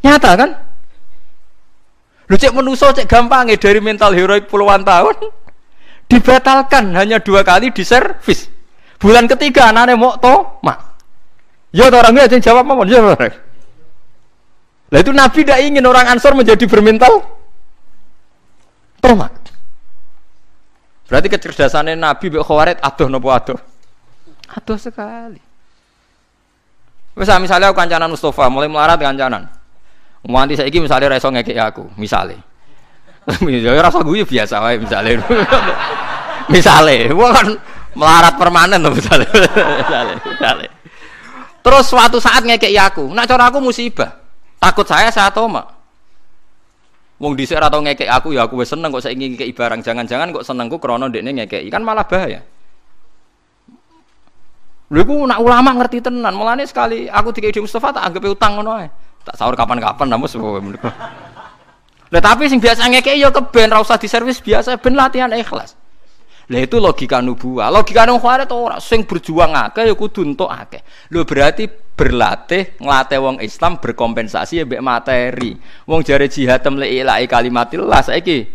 Nyata kan? Lu cek menuso cek gampang dari mental heroik puluhan tahun dibatalkan hanya dua kali di servis. Bulan ketiga anaknya mau toma. Ya orangnya aja yang jawab mau Ya orang. Lah itu Nabi tidak ingin orang Ansor menjadi bermental trauma. Berarti kecerdasannya Nabi bek Khawarid aduh nopo aduh. Aduh sekali. Misalnya, ah, misalnya aku kancanan Mustafa mulai melarat kancanan. Muanti saya ini misalnya rasa ngekek aku misalnya. misalnya rasa gue biasa wae misalnya. misalnya, gua kan melarat permanen loh misalnya. misalnya. misalnya. Terus suatu saat ngekek ya aku, nak cara aku musibah. Takut saya saya toma. Wong dhisik atau ngekek aku ya aku wis seneng kok ingin ngekek barang. Jangan-jangan kok senengku krana nih ngekek. Kan malah bahaya. Lha iku nak ulama ngerti tenan. Mulane sekali aku tiga dikei Mustafa tak anggap utang ngono ae. Tak sahur kapan-kapan namus Lah tapi sing biasa ngekek ya keben rasa di diservis biasa ben latihan ikhlas. Lah itu logika nubuah. Logika nang khawarit ora sing berjuang akeh ya kudu entuk akeh. Lho berarti berlatih nglatih wong Islam berkompensasi ya mbek materi. Wong jare jihad temlek ilai kalimatillah saiki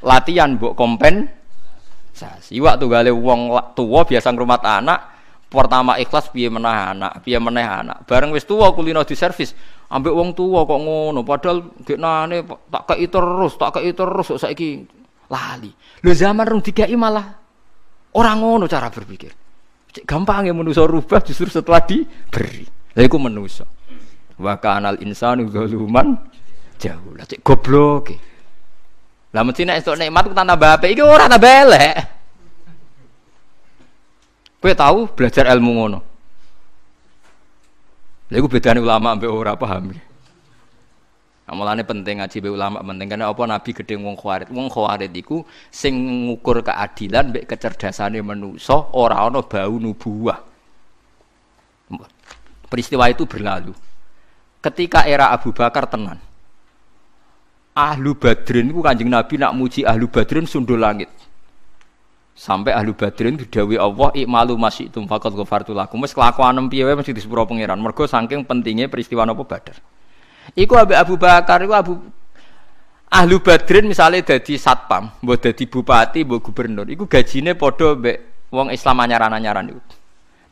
latihan mbok kompensasi. tuh tunggale wong tua biasa ngrumat anak pertama ikhlas piye menah anak, piye meneh anak. Bareng wis tua kulino di servis, ambek wong tua kok ngono padahal nane tak kei terus, tak kei terus saiki lali. Lo zaman rung tiga malah orang ngono cara berpikir. Gampang ya menuso rubah justru setelah diberi. Lalu aku menuso. Wa kanal insanu zaluman jauh lah cek goblok. E. Lah mesti nek esuk nikmat ku tanah bape iki ora tambah elek. Kowe tahu belajar ilmu ngono. Lha iku bedane ulama ambek ora paham. Ya. Amalane penting ngaji be ulama penting karena apa nabi gede wong khawarit. Wong khawarit iku sing ngukur keadilan kecerdasan kecerdasane manusa ora ana bau nubuah. Peristiwa itu berlalu. Ketika era Abu Bakar tenan. Ahlu Badrin ku Kanjeng Nabi nak muji Ahlu Badrin sundul langit. Sampai Ahlu Badrin didawi Allah ikmalu masyitum faqad ghafartu lakum. Wis kelakuan piye wae mesti disepuro pangeran. Mergo saking pentingnya peristiwa nopo Badar. Iku Abu Abu Bakar, iku Abu Ahlu Badrin misalnya jadi satpam, buat jadi bupati, buat gubernur, iku gajinya podo be wong Islam anyaran-anyaran Di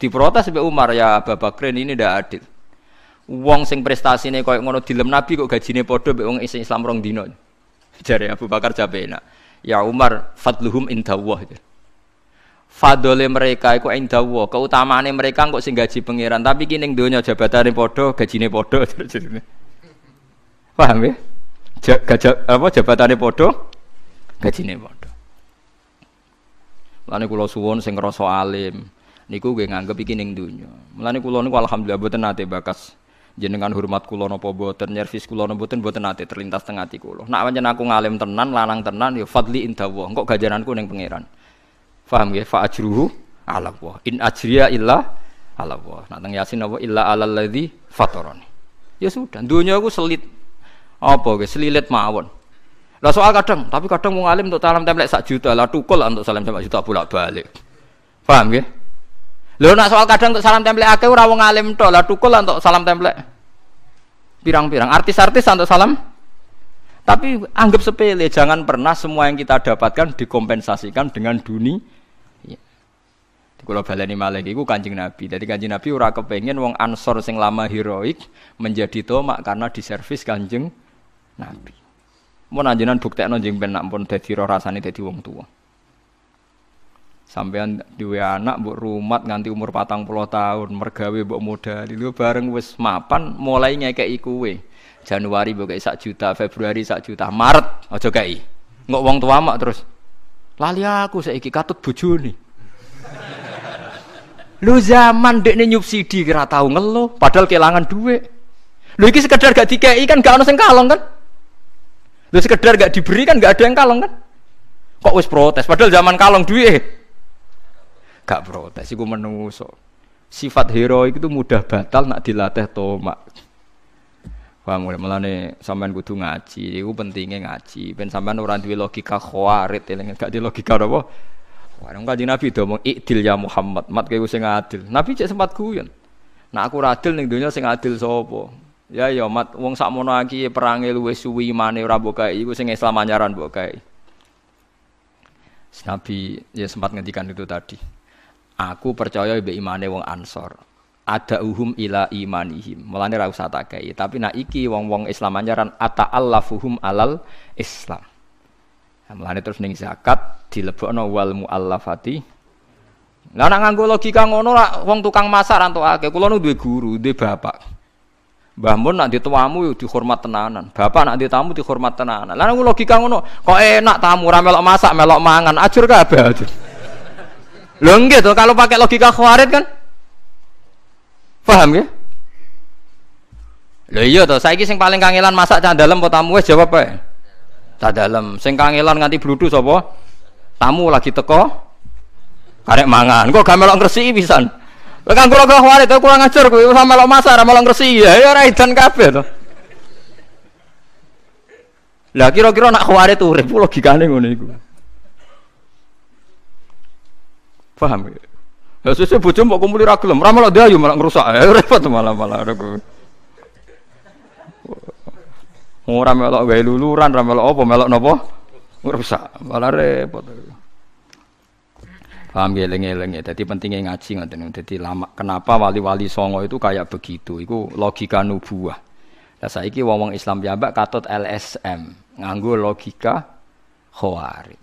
Diprotes be Umar ya Abu Bakrin ini tidak adil. Uang sing prestasi nih kau ngono dilem Nabi kok gajinya podo be uang Islam rong dino. Jadi Abu Bakar jabe enak. Ya Umar fadluhum indallah. Fadole mereka iku wah. Keutamaan mereka kok sing gaji pangeran, tapi kini dunia jabatan podo podo, gajine terus Paham ya? Gajah apa jabatannya podo, gajine podo. lalu kula suwon sing rosso alim niku gue nganggep iki ning dunia lalu kula niku alhamdulillah buat nate bakas jenengan hormat kulo nopo boten nyervis kulo nopo boten boten nate terlintas tengati ati kula. Nak aja aku ngalim tenan, lanang tenan yo ya fadli indallah. Kok gajananku neng pangeran. Paham ya Fa ajruhu ala Allah. In ajriya illa ala Allah. Nah teng Yasin apa illa alal ladzi fatarani. Ya sudah, dunia aku selit apa guys? Selilit mawon. Lah soal kadang, tapi kadang wong alim untuk salam template sak juta lah tukul lah untuk salam templek juta bolak-balik. Paham gak? lo nak soal kadang untuk salam template akeh ora wong alim lah tukul lah untuk salam template. Pirang-pirang artis-artis untuk salam tapi anggap sepele, jangan pernah semua yang kita dapatkan dikompensasikan dengan dunia. Iya. Kalau baleni malah iku Kanjeng Nabi. Jadi Kanjeng Nabi ura kepengen wong Ansor sing lama heroik menjadi tomak karena diservis Kanjeng nabi. Mau najinan bukti buktekno jeng ben pun dadi roh rasani dari wong tua, Sampean dua anak buat rumah nganti umur patang puluh tahun, mergawe muda muda, dulu bareng wes mapan mulai kayak kuwe. Januari buk kayak sak juta, Februari sak juta, Maret kayak kei. nggak wong tua mak terus. Lali aku saiki katut nih, Lu zaman dek nih nyubsidi kira tahu ngeluh, padahal kehilangan duit. lu iki sekedar gak dikei kan gak nuseng sing kalong kan? Lu sekedar gak diberi kan gak ada yang kalong kan? Kok wis protes? Padahal zaman kalong duit. Gak protes, iku menungso. Sifat heroik itu mudah batal nak dilatih tomak. mulai malah nih sampean kudu ngaji, gue pentingnya ngaji. Ben sampean ora duwe logika khawarit, ya, eling gak di logika apa? Warung kanjeng Nabi do mong ikdil ya Muhammad, mat kayak sing adil. Nabi cek sempat kuyon Nah aku adil nih dunia sing adil sapa? Ya ya mat wong sakmono iki perange luwe suwi imane ora mbok kae iku sing Islam anyaran mbok Nabi ya sempat ngendikan itu tadi. Aku percaya mbek imane wong Ansor. Ada uhum ila imanihim. Mulane ra usah tak tapi nak iki wong-wong Islam anyaran ata'allafuhum alal Islam. Nah, mulane terus ning zakat dilebokno wal muallafati Lah nek nganggo logika ngono lah wong tukang masak akeh. Kula nu duwe guru, duwe bapak. Mbah Mun nak dituamu dihormat tenanan, bapak nak ditamu dihormat tenanan. Lalu logika ngono, kok enak tamu ra melok masak, melok mangan, acur gak ajur. Lho nggih to kalau pakai logika khawarit kan? Paham ya? Lho iya to, saiki sing paling kangelan masak cah dalem apa tamu wis jawab ae. Cah dalem, sing kangelan nganti berudu sapa? Tamu lagi teko. Karek mangan, kok gak melok ngresiki pisan. Lek kula rogo warit to kurang ajar kuwi sama melok masar melok ngresi ya ya ora edan kabeh to. Lah kira-kira nak warit urip logikane ngene iku. Paham ya? Ya sesuk bojo mbok kumpuli ra gelem, ra melok ya ndayu eh, malah ngrusak. Ya repot malah-malah aku. Ora melok gawe luluran, ra melok apa, melok napa? Ngrusak. Malah repot. Paham geleng-geleng ya. Jadi pentingnya ngaji ngoten. Jadi lama kenapa wali-wali songo itu kayak begitu? Iku logika nubuah. Lah saiki wong-wong Islam mbak. Katot LSM, nganggo logika khawarij.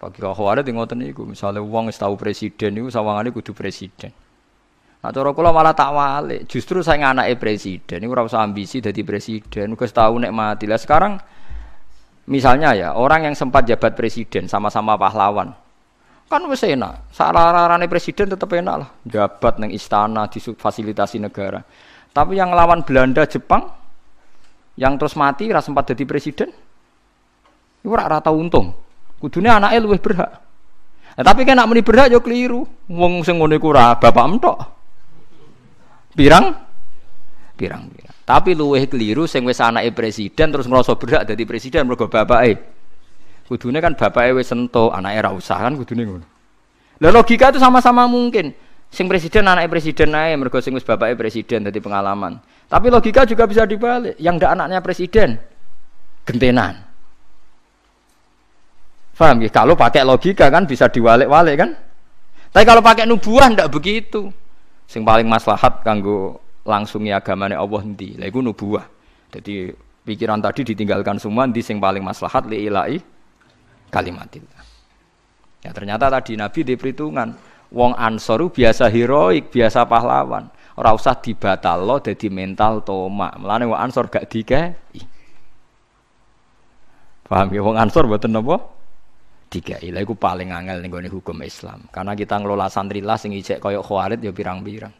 Logika khawarij ngoten niku. misalnya wong wis presiden presiden niku itu kudu presiden. Nah, cara kula malah tak wale. Justru saya anake presiden ini rasa usah ambisi jadi presiden. gue setahu nek mati. Lah sekarang misalnya ya, orang yang sempat jabat presiden sama-sama pahlawan Kan wis enak. Sararane presiden tetap enak lah. Jabat neng istana difasilitasi negara. Tapi yang lawan Belanda, Jepang yang terus mati ra sempat jadi presiden. Iku ora rata untung. Kudune anake luwih berhak. Ya, tapi kena muni berhak yo keliru. Wong sing ngene ku bapak entok. Pirang? Pirang-pirang. Tapi luwih keliru sing wis anake presiden terus ngerasa berhak jadi presiden mergo bapake. Kudune kan bapak wis sentuh, anaknya ra usah kan kudune ngono. Lah logika itu sama-sama mungkin. Sing presiden anaknya presiden ae mergo sing wis bapaknya presiden dadi pengalaman. Tapi logika juga bisa dibalik. Yang ndak anaknya presiden gentenan. Paham ya? Kalau pakai logika kan bisa diwalik-walik kan? Tapi kalau pakai nubuah ndak begitu. Sing paling maslahat kanggo langsungnya agamanya Allah nanti. lha iku nubuah. Jadi pikiran tadi ditinggalkan semua di sing paling maslahat li ilahi kalimatillah. Ya ternyata tadi Nabi di perhitungan wong Ansoru biasa heroik, biasa pahlawan. Ora usah dibatalno jadi mental toma. Melane wong Ansor gak dikei. Paham ya wong Ansor mboten napa? tiga. Lha iku paling angel ning hukum Islam. Karena kita ngelola santri lah sing ijek koyo Khawarid ya pirang-pirang.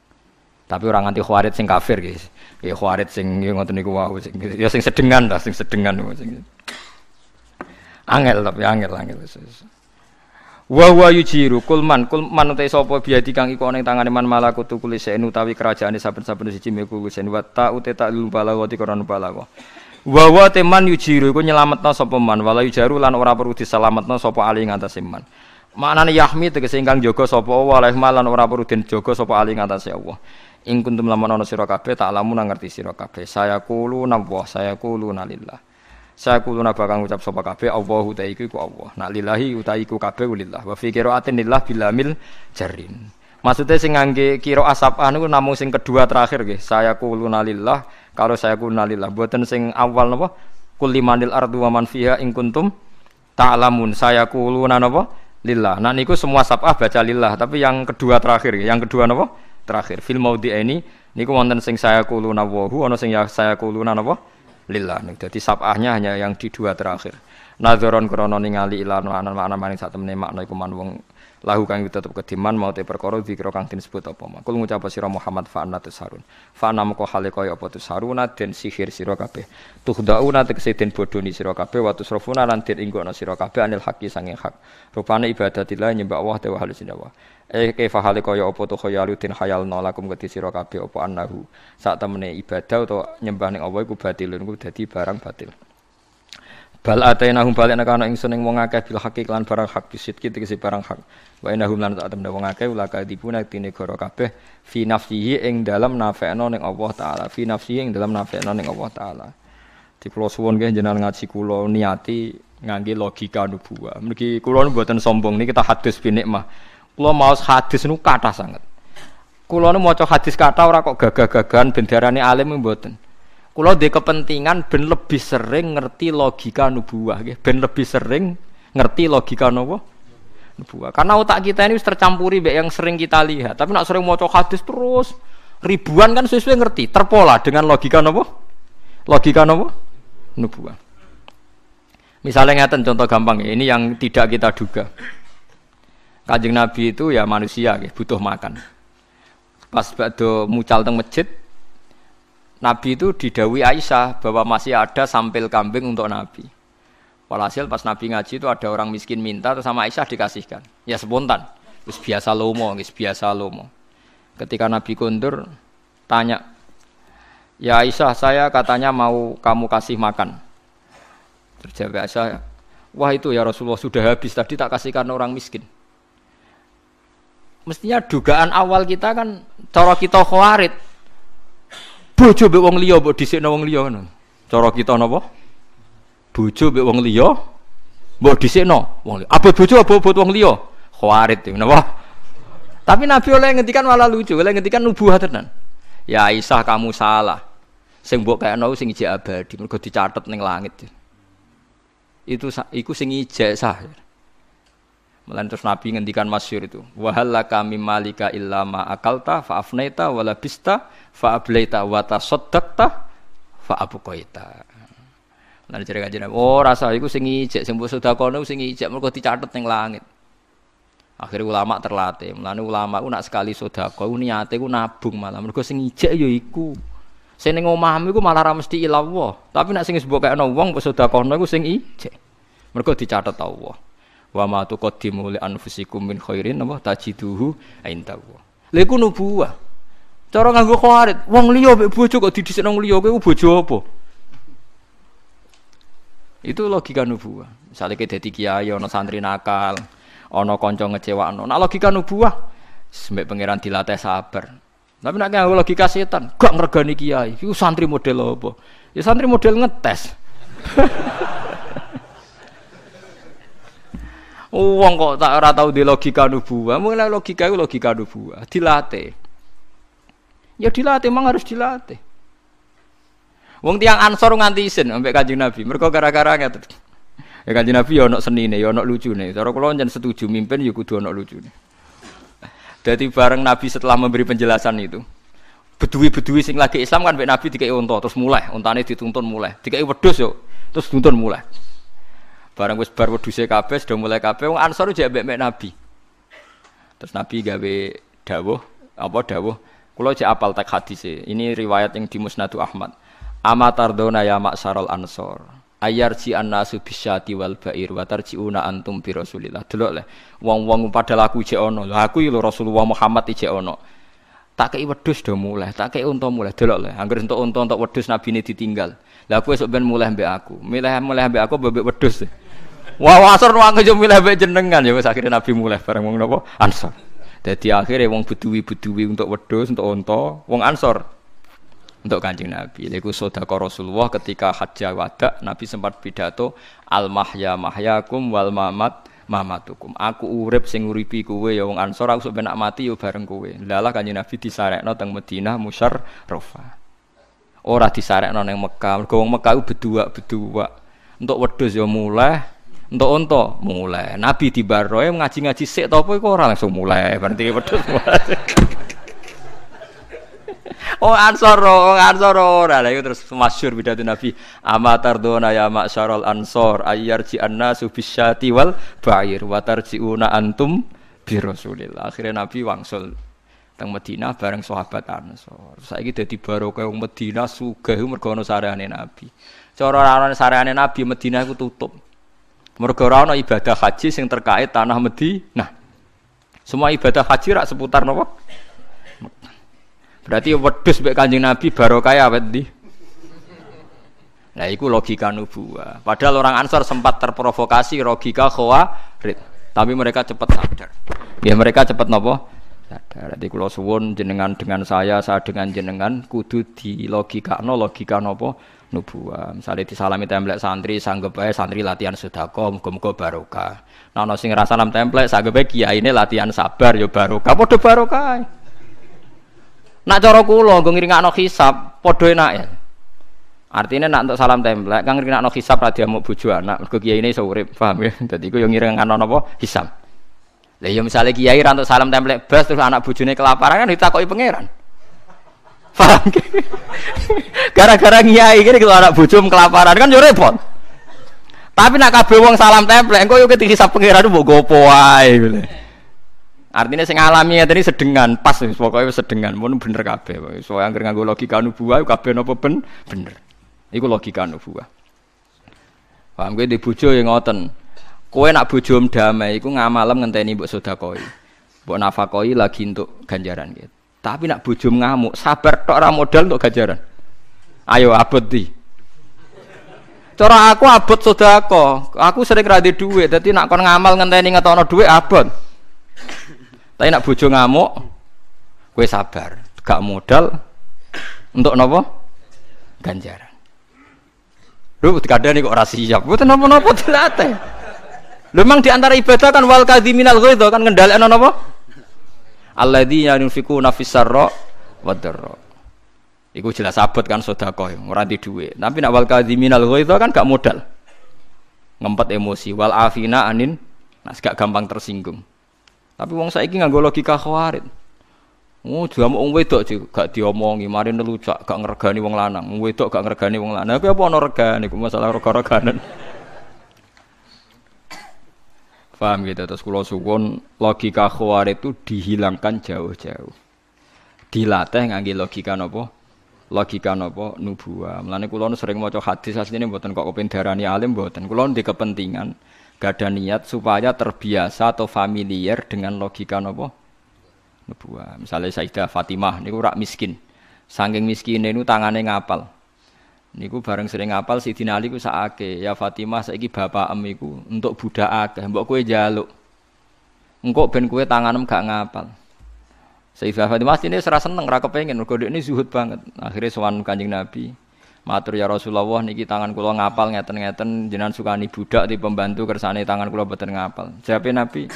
Tapi orang anti Khawarid sing kafir guys. Ya Khawarid sing ya ngoten niku wau sing ya sing sedengan ta, sing sedengan. Sing, Angel tapi angel angel. Wa wa yujiru kulman kulman utai sopo biadi kang iku oneng tangane man malaku tukuli senu tawi kerajaane saben-saben siji meku kulis sen wa ta ute tak lil balagha ti koran balagha. Wa wa teman yujiru iku nyelametna sopo man wala yujaru lan ora perlu diselametna sopo aling atas iman Maknane yahmi tegese ingkang jaga sapa wa lan ora perlu den jaga sapa ali ya Allah. Ing kuntum lamun ana sira kabeh tak lamun ngerti sira kabeh. Saya kulu nawah saya kulu nalillah saya kuluna bakal ngucap sapa kabeh Allahu ta iku Allah nak lillahi uta iku kabeh lillah wa fi qiraatin lillah bilamil jarin maksudnya sing ngangge kira asap anu namung sing kedua terakhir nggih saya kuluna lillah kalau saya kuluna lillah boten sing awal napa kulimanil ardu wa man fiha kuntum ta'lamun saya kuluna napa lillah nah niku semua sabah baca lillah tapi yang kedua terakhir yang kedua napa terakhir fil maudi ini niku wonten sing saya kuluna wahu ana sing ya saya kuluna napa lillah nih. Jadi sabahnya hanya yang di dua terakhir. Nadzoron krono ningali ilan anan makna maning sak menemak makna iku man wong lahu kang tetep kediman mau te perkara zikra kang disebut apa mak. Kul ngucap sira Muhammad fa anna tusarun. Fa nam ko hale kaya apa tusaruna den sihir sira kabeh. Tuhdauna tegese den bodoni siro kabeh wa tusrafuna lan den inggokna sira anil haqi sanging hak. Rupane ibadatillah nyembah Allah te wa halus Eh kaifa hale ya apa tu khayaluddin khayalna lakum kedhi sira kabeh apa annahu. Sak temene ibadah atau nyembah ning Allah iku batilun iku dadi barang batil. Bal hum balik nek ana ingsun ing wong akeh bil hakik lan barang hak bisit kita tegese barang hak. Wa hum lan tak temne wong akeh ulaka dipuna tine goro kabeh fi nafsihi ing dalem nafekno ning Allah taala. Fi nafsihi ing dalem nafekno ning Allah taala. Di kula suwun ngaci jenengan ngaji kula niati ngangge logika nubuwah. Mriki kula mboten sombong niki kita hadis bi mah. Kulo mau hadis nu kata sangat. Kulo nu mau hadis kata ora kok gagah-gagahan bendarane alim mboten. Kulo di kepentingan ben lebih sering ngerti logika nubuah gitu. ben lebih sering ngerti logika nubuah. nubuah. Karena otak kita ini tercampuri baik yang sering kita lihat. Tapi nak sering mau hadis terus ribuan kan sesuai ngerti, terpola dengan logika nubuah. Logika nubuah. Nubuah. Misalnya ngeten contoh gampang ya, ini yang tidak kita duga. Kanjeng Nabi itu ya manusia ya, butuh makan. Pas bado mucal teng masjid, Nabi itu didawi Aisyah bahwa masih ada sampel kambing untuk Nabi. Walhasil pas Nabi ngaji itu ada orang miskin minta terus sama Aisyah dikasihkan. Ya spontan. Terus biasa lomo, guys, biasa lomo. Ketika Nabi kundur tanya, "Ya Aisyah, saya katanya mau kamu kasih makan." Terjawab Aisyah, "Wah itu ya Rasulullah sudah habis tadi tak kasihkan orang miskin." mestinya dugaan awal kita kan cara kita khawarit bojo mbek wong liya mbok dhisikno wong liya ngono cara kita napa bojo mbek wong liya mbok dhisikno wong liya abot bojo abot wong liya khawarit napa tapi Nabi oleh ngendikan malah lucu, oleh ngendikan nubuah tenan. Ya Aisyah kamu salah. Sing mbok kaya nau sing ijek abadi, mergo dicatet ning langit. Itu itu sing ijek sah. Melainkan terus Nabi ngendikan masyur itu. Wahala kami malika ilama akalta faafneta walabista faableita watasodakta faabukoita. Lalu cerita kajian, oh rasa itu singi ijek, sembuh sudah kono singi ijek, mereka dicatat yang langit. Akhirnya ulama terlatih, melani ulama aku nak sekali sudah kau, niatnya aku nabung malam. mereka singi ijek yo ya iku. nengok mami, omahmu aku malah di ilawo. tapi nak singi sebuah kayak nawang, kono, aku singi ijek, mereka dicatat Allah wa ma tuqaddimu li anfusikum min khairin apa tajiduhu Allah. lha iku nubuwah cara nganggo kharit, wong liya mek bojo kok didhisikno wong liya kowe bojo apa itu logika nubuah misalnya kita dadi kiai ana santri nakal ana kanca ngecewakno nah logika nubuah sembek pangeran dilatih sabar tapi nek nganggo logika setan gak ngregani kiai iku santri model apa ya santri model ngetes Uang kok tak ora tau di logika nubuah. Mulai logika itu logika nubuah, dilatih. Ya dilatih, memang harus dilatih. Wong tiang ansor nganti isin sampai kanjeng Nabi. Mereka gara-gara ngerti. Ya kanjeng Nabi ya ono senine, ya ono lucune. Cara kula njen setuju mimpin ya kudu ono lucune. Jadi bareng Nabi setelah memberi penjelasan itu, bedui-bedui sing lagi Islam kan Nabi dikai unta terus mulai, untane dituntun mulai, dikai wedhus yo terus dituntun mulai. Barang wis bar weduse kabeh sudah mulai kabeh wong Ansor jek mbek Nabi. Terus Nabi gawe dawuh apa dawuh kula jek apal tak hadise. Ini riwayat yang di Musnadu Ahmad. Amatardona ya maksarul Ansor. ayarji annasu bisyati wal bair wa una antum bi rasulillah delok le wong-wong pada laku jek ono laku aku lho Rasulullah Muhammad jek ono tak kei wedhus do mulai tak kei unta mulai delok le untuk entuk unta wedus wedhus nabine ditinggal Lah aku esuk ben mulai mbek aku mulai mulai mbek aku mbek wedhus Wah asor wangi yo milih jenengan ya Wes akhirnya Nabi mulai bareng wong napa? Ansor. Jadi akhirnya wong butuwi butuwi untuk wedus untuk onto, wong Ansor untuk kancing Nabi. Iku Korosul Rasulullah ketika hajjah wada Nabi sempat pidato al mahya mahyakum wal mamat mamatukum. Aku urip sing uripi kowe ya wong Ansor aku sampe nak mati ya bareng kowe. Lalah kanjeng Nabi disarekno teng Madinah Rofa. Ora disarekno ning Mekah. Mergo wong Mekah ku beduak beduak Untuk wedhus ya mulai, untuk onto mulai nabi di baroe ngaji ngaji sik topo kok orang langsung mulai berarti pedus Oh ansor, oh ansor, oh, ora lha terus masyur pidato Nabi amatardona ya mak syarol ansor ci anna subisya tiwal bayir watar wa una antum bi rasulillah. akhirnya Nabi wangsul teng Medina bareng sahabat Ansor. Saiki dadi barokah wong Medina sugih mergo ana sareane Nabi. Cara ana sareane Nabi Medina iku tutup. Mergo ora ibadah haji sing terkait tanah Nah. Semua ibadah haji rak seputar napa? Berarti wedhus mbek Kanjeng Nabi barokah kaya wedi. Nah, itu logika nubuah. Padahal orang Ansor sempat terprovokasi logika khawarid, tapi mereka cepat sadar. Ya mereka cepat nopo? Sadar. Jadi kalau suwun jenengan dengan saya, saya dengan jenengan kudu di logika no logika nopo nubuah. Misalnya di disalami template santri, sanggup aja santri latihan sedekah, kom muga barokah. Nah, nasi sing salam template, sanggup aja ini latihan sabar yo barokah, podo barokah. Nak cara ngiring anak hisap, hisab, enak ya. Artinya nak untuk salam template, kang anak hisap radia mau bujuk anak, gue kia ini sore paham ya? gue iku yo ngiringakno napa? hisap. Lah ya misalnya kiai untuk salam template blas terus anak bujune kelaparan kan ditakoi pangeran paham gara-gara ngiai ini kalau anak bujum kelaparan kan ya repot tapi nak kabeh wong salam templek engko yo ketisap pangeran mbok gopo wae gitu. Artinya sing alami ya tadi sedengan, pas pokoknya sedengan, mau bener kabeh. Soalnya angger nganggo logika nubuah, kabeh nopo ben bener. Iku logika nubuah. Paham gue di bujum yang ngoten. Kowe nak bujum damai, iku ngamalem ngenteni mbok sedakoi. Mbok nafakoi lagi untuk ganjaran gitu. Tapi nak bujum ngamuk, sabar tok ora modal untuk gajaran. Ayo abot di. Cara aku abot sodako, aku sering rade duit, jadi nak kon ngamal ngenteni ngetono duit abot. Tapi nak bojo ngamuk, kue sabar, gak modal untuk nopo ganjaran. Lu nih kok rasi siap, buat nopo nopo telateh. Lu memang diantara ibadah kan wal gue itu kan ngendalekno nopo? alladzina yunfikuna fisarra wadarra Iku jelas abot kan sedekah yang ora di dhuwit. Tapi nak wal kadhiminal ghaidha kan gak modal. Ngempet emosi wal afina anin nah gak gampang tersinggung. Tapi wong saiki nganggo logika khawarit. Oh, jamu wong wedok gak diomongi, mari nelucak, gak ngregani wong lanang. Wong wedok gak ngregani wong lanang. Kuwi apa ana regane masalah rega-reganan. Faham gitu terus kula sukun logika khawarij itu dihilangkan jauh-jauh. Dilatih ngangge logika napa? Logika napa nubuah. Mulane kula sering maca hadis asline mboten kok kepen darani alim mboten. Kula ndek kepentingan gak ada niat supaya terbiasa atau familiar dengan logika napa? Nubuah. Misalnya Sayyidah Fatimah niku rak miskin. Saking miskinnya niku tangane ngapal. Niku bareng sering ngapal si Dinali ku saake ya Fatimah saiki bapak emiku untuk budak akeh mbok kowe jaluk. Engko ben kowe tanganem gak ngapal. Sayyidah Fatimah ini serasa seneng ra kepengin mergo ini zuhud banget. Akhirnya sowan Kanjeng Nabi. Matur ya Rasulullah niki tangan kula ngapal ngeten-ngeten jenengan sukani budak di pembantu kersane tangan kula boten ngapal. Jawabe Nabi,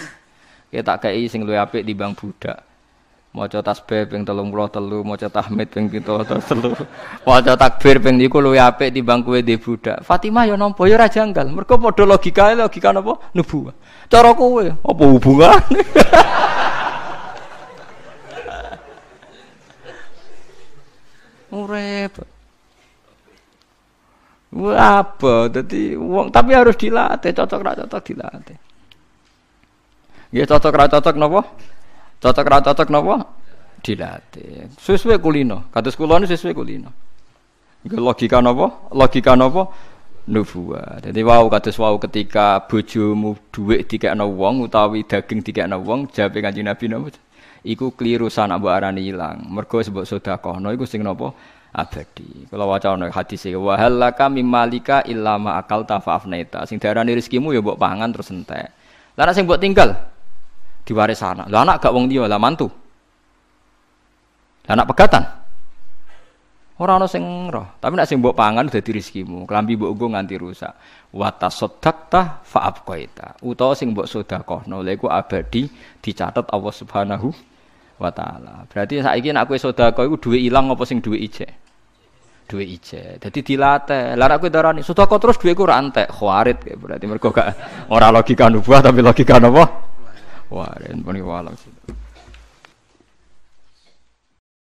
"Kita tak kei sing luwih apik timbang budak." maca tasbih ping 33 maca tahmid ping 73 maca takbir ping iku luwih apik timbang kowe ndek budak Fatimah ya nampa ya ora janggal mergo padha logikae logika napa nubuwah cara kowe apa hubungane urip apa dadi wong tapi harus dilatih cocok ra cocok dilatih nggih ya cocok ra cocok napa Cocok rata cocok napa? Dilatih. Sesuai kulino. Kados kula niku sesuai kulino. Iku logika napa? Logika napa? Nubuah. Jadi wau kados wau ketika bojomu dhuwit dikekno wong utawi daging dikekno wong jadi Kanjeng Nabi napa? Iku keliru sana mbok arani ilang. Mergo sebab no iku sing napa? abadi. Kalau waca hati hadis e wa halaka malika illa ma akal tafafneta. Sing diarani rezekimu ya mbok pangan terus entek. Lah sing mbok tinggal diwaris anak. Lah anak gak wong liya, lah mantu. Lah anak pegatan. orang ana sing roh, tapi nek sing mbok pangan udah di rezekimu, klambi mbok nggo nganti rusak. Wa tasaddaqta fa abqaita. Utawa sing mbok sedekahno lha iku abadi dicatat Allah Subhanahu wa taala. Berarti saiki nek kowe sedekah iku duwe ilang apa sing duwe ijek? Duwe ijek. Dadi dilate, Lah nek kowe darani sedekah terus duwe ku ora entek, khawarit berarti mergo gak ora logika nubuah tapi logika nopo? 哇，连玻里瓦都是。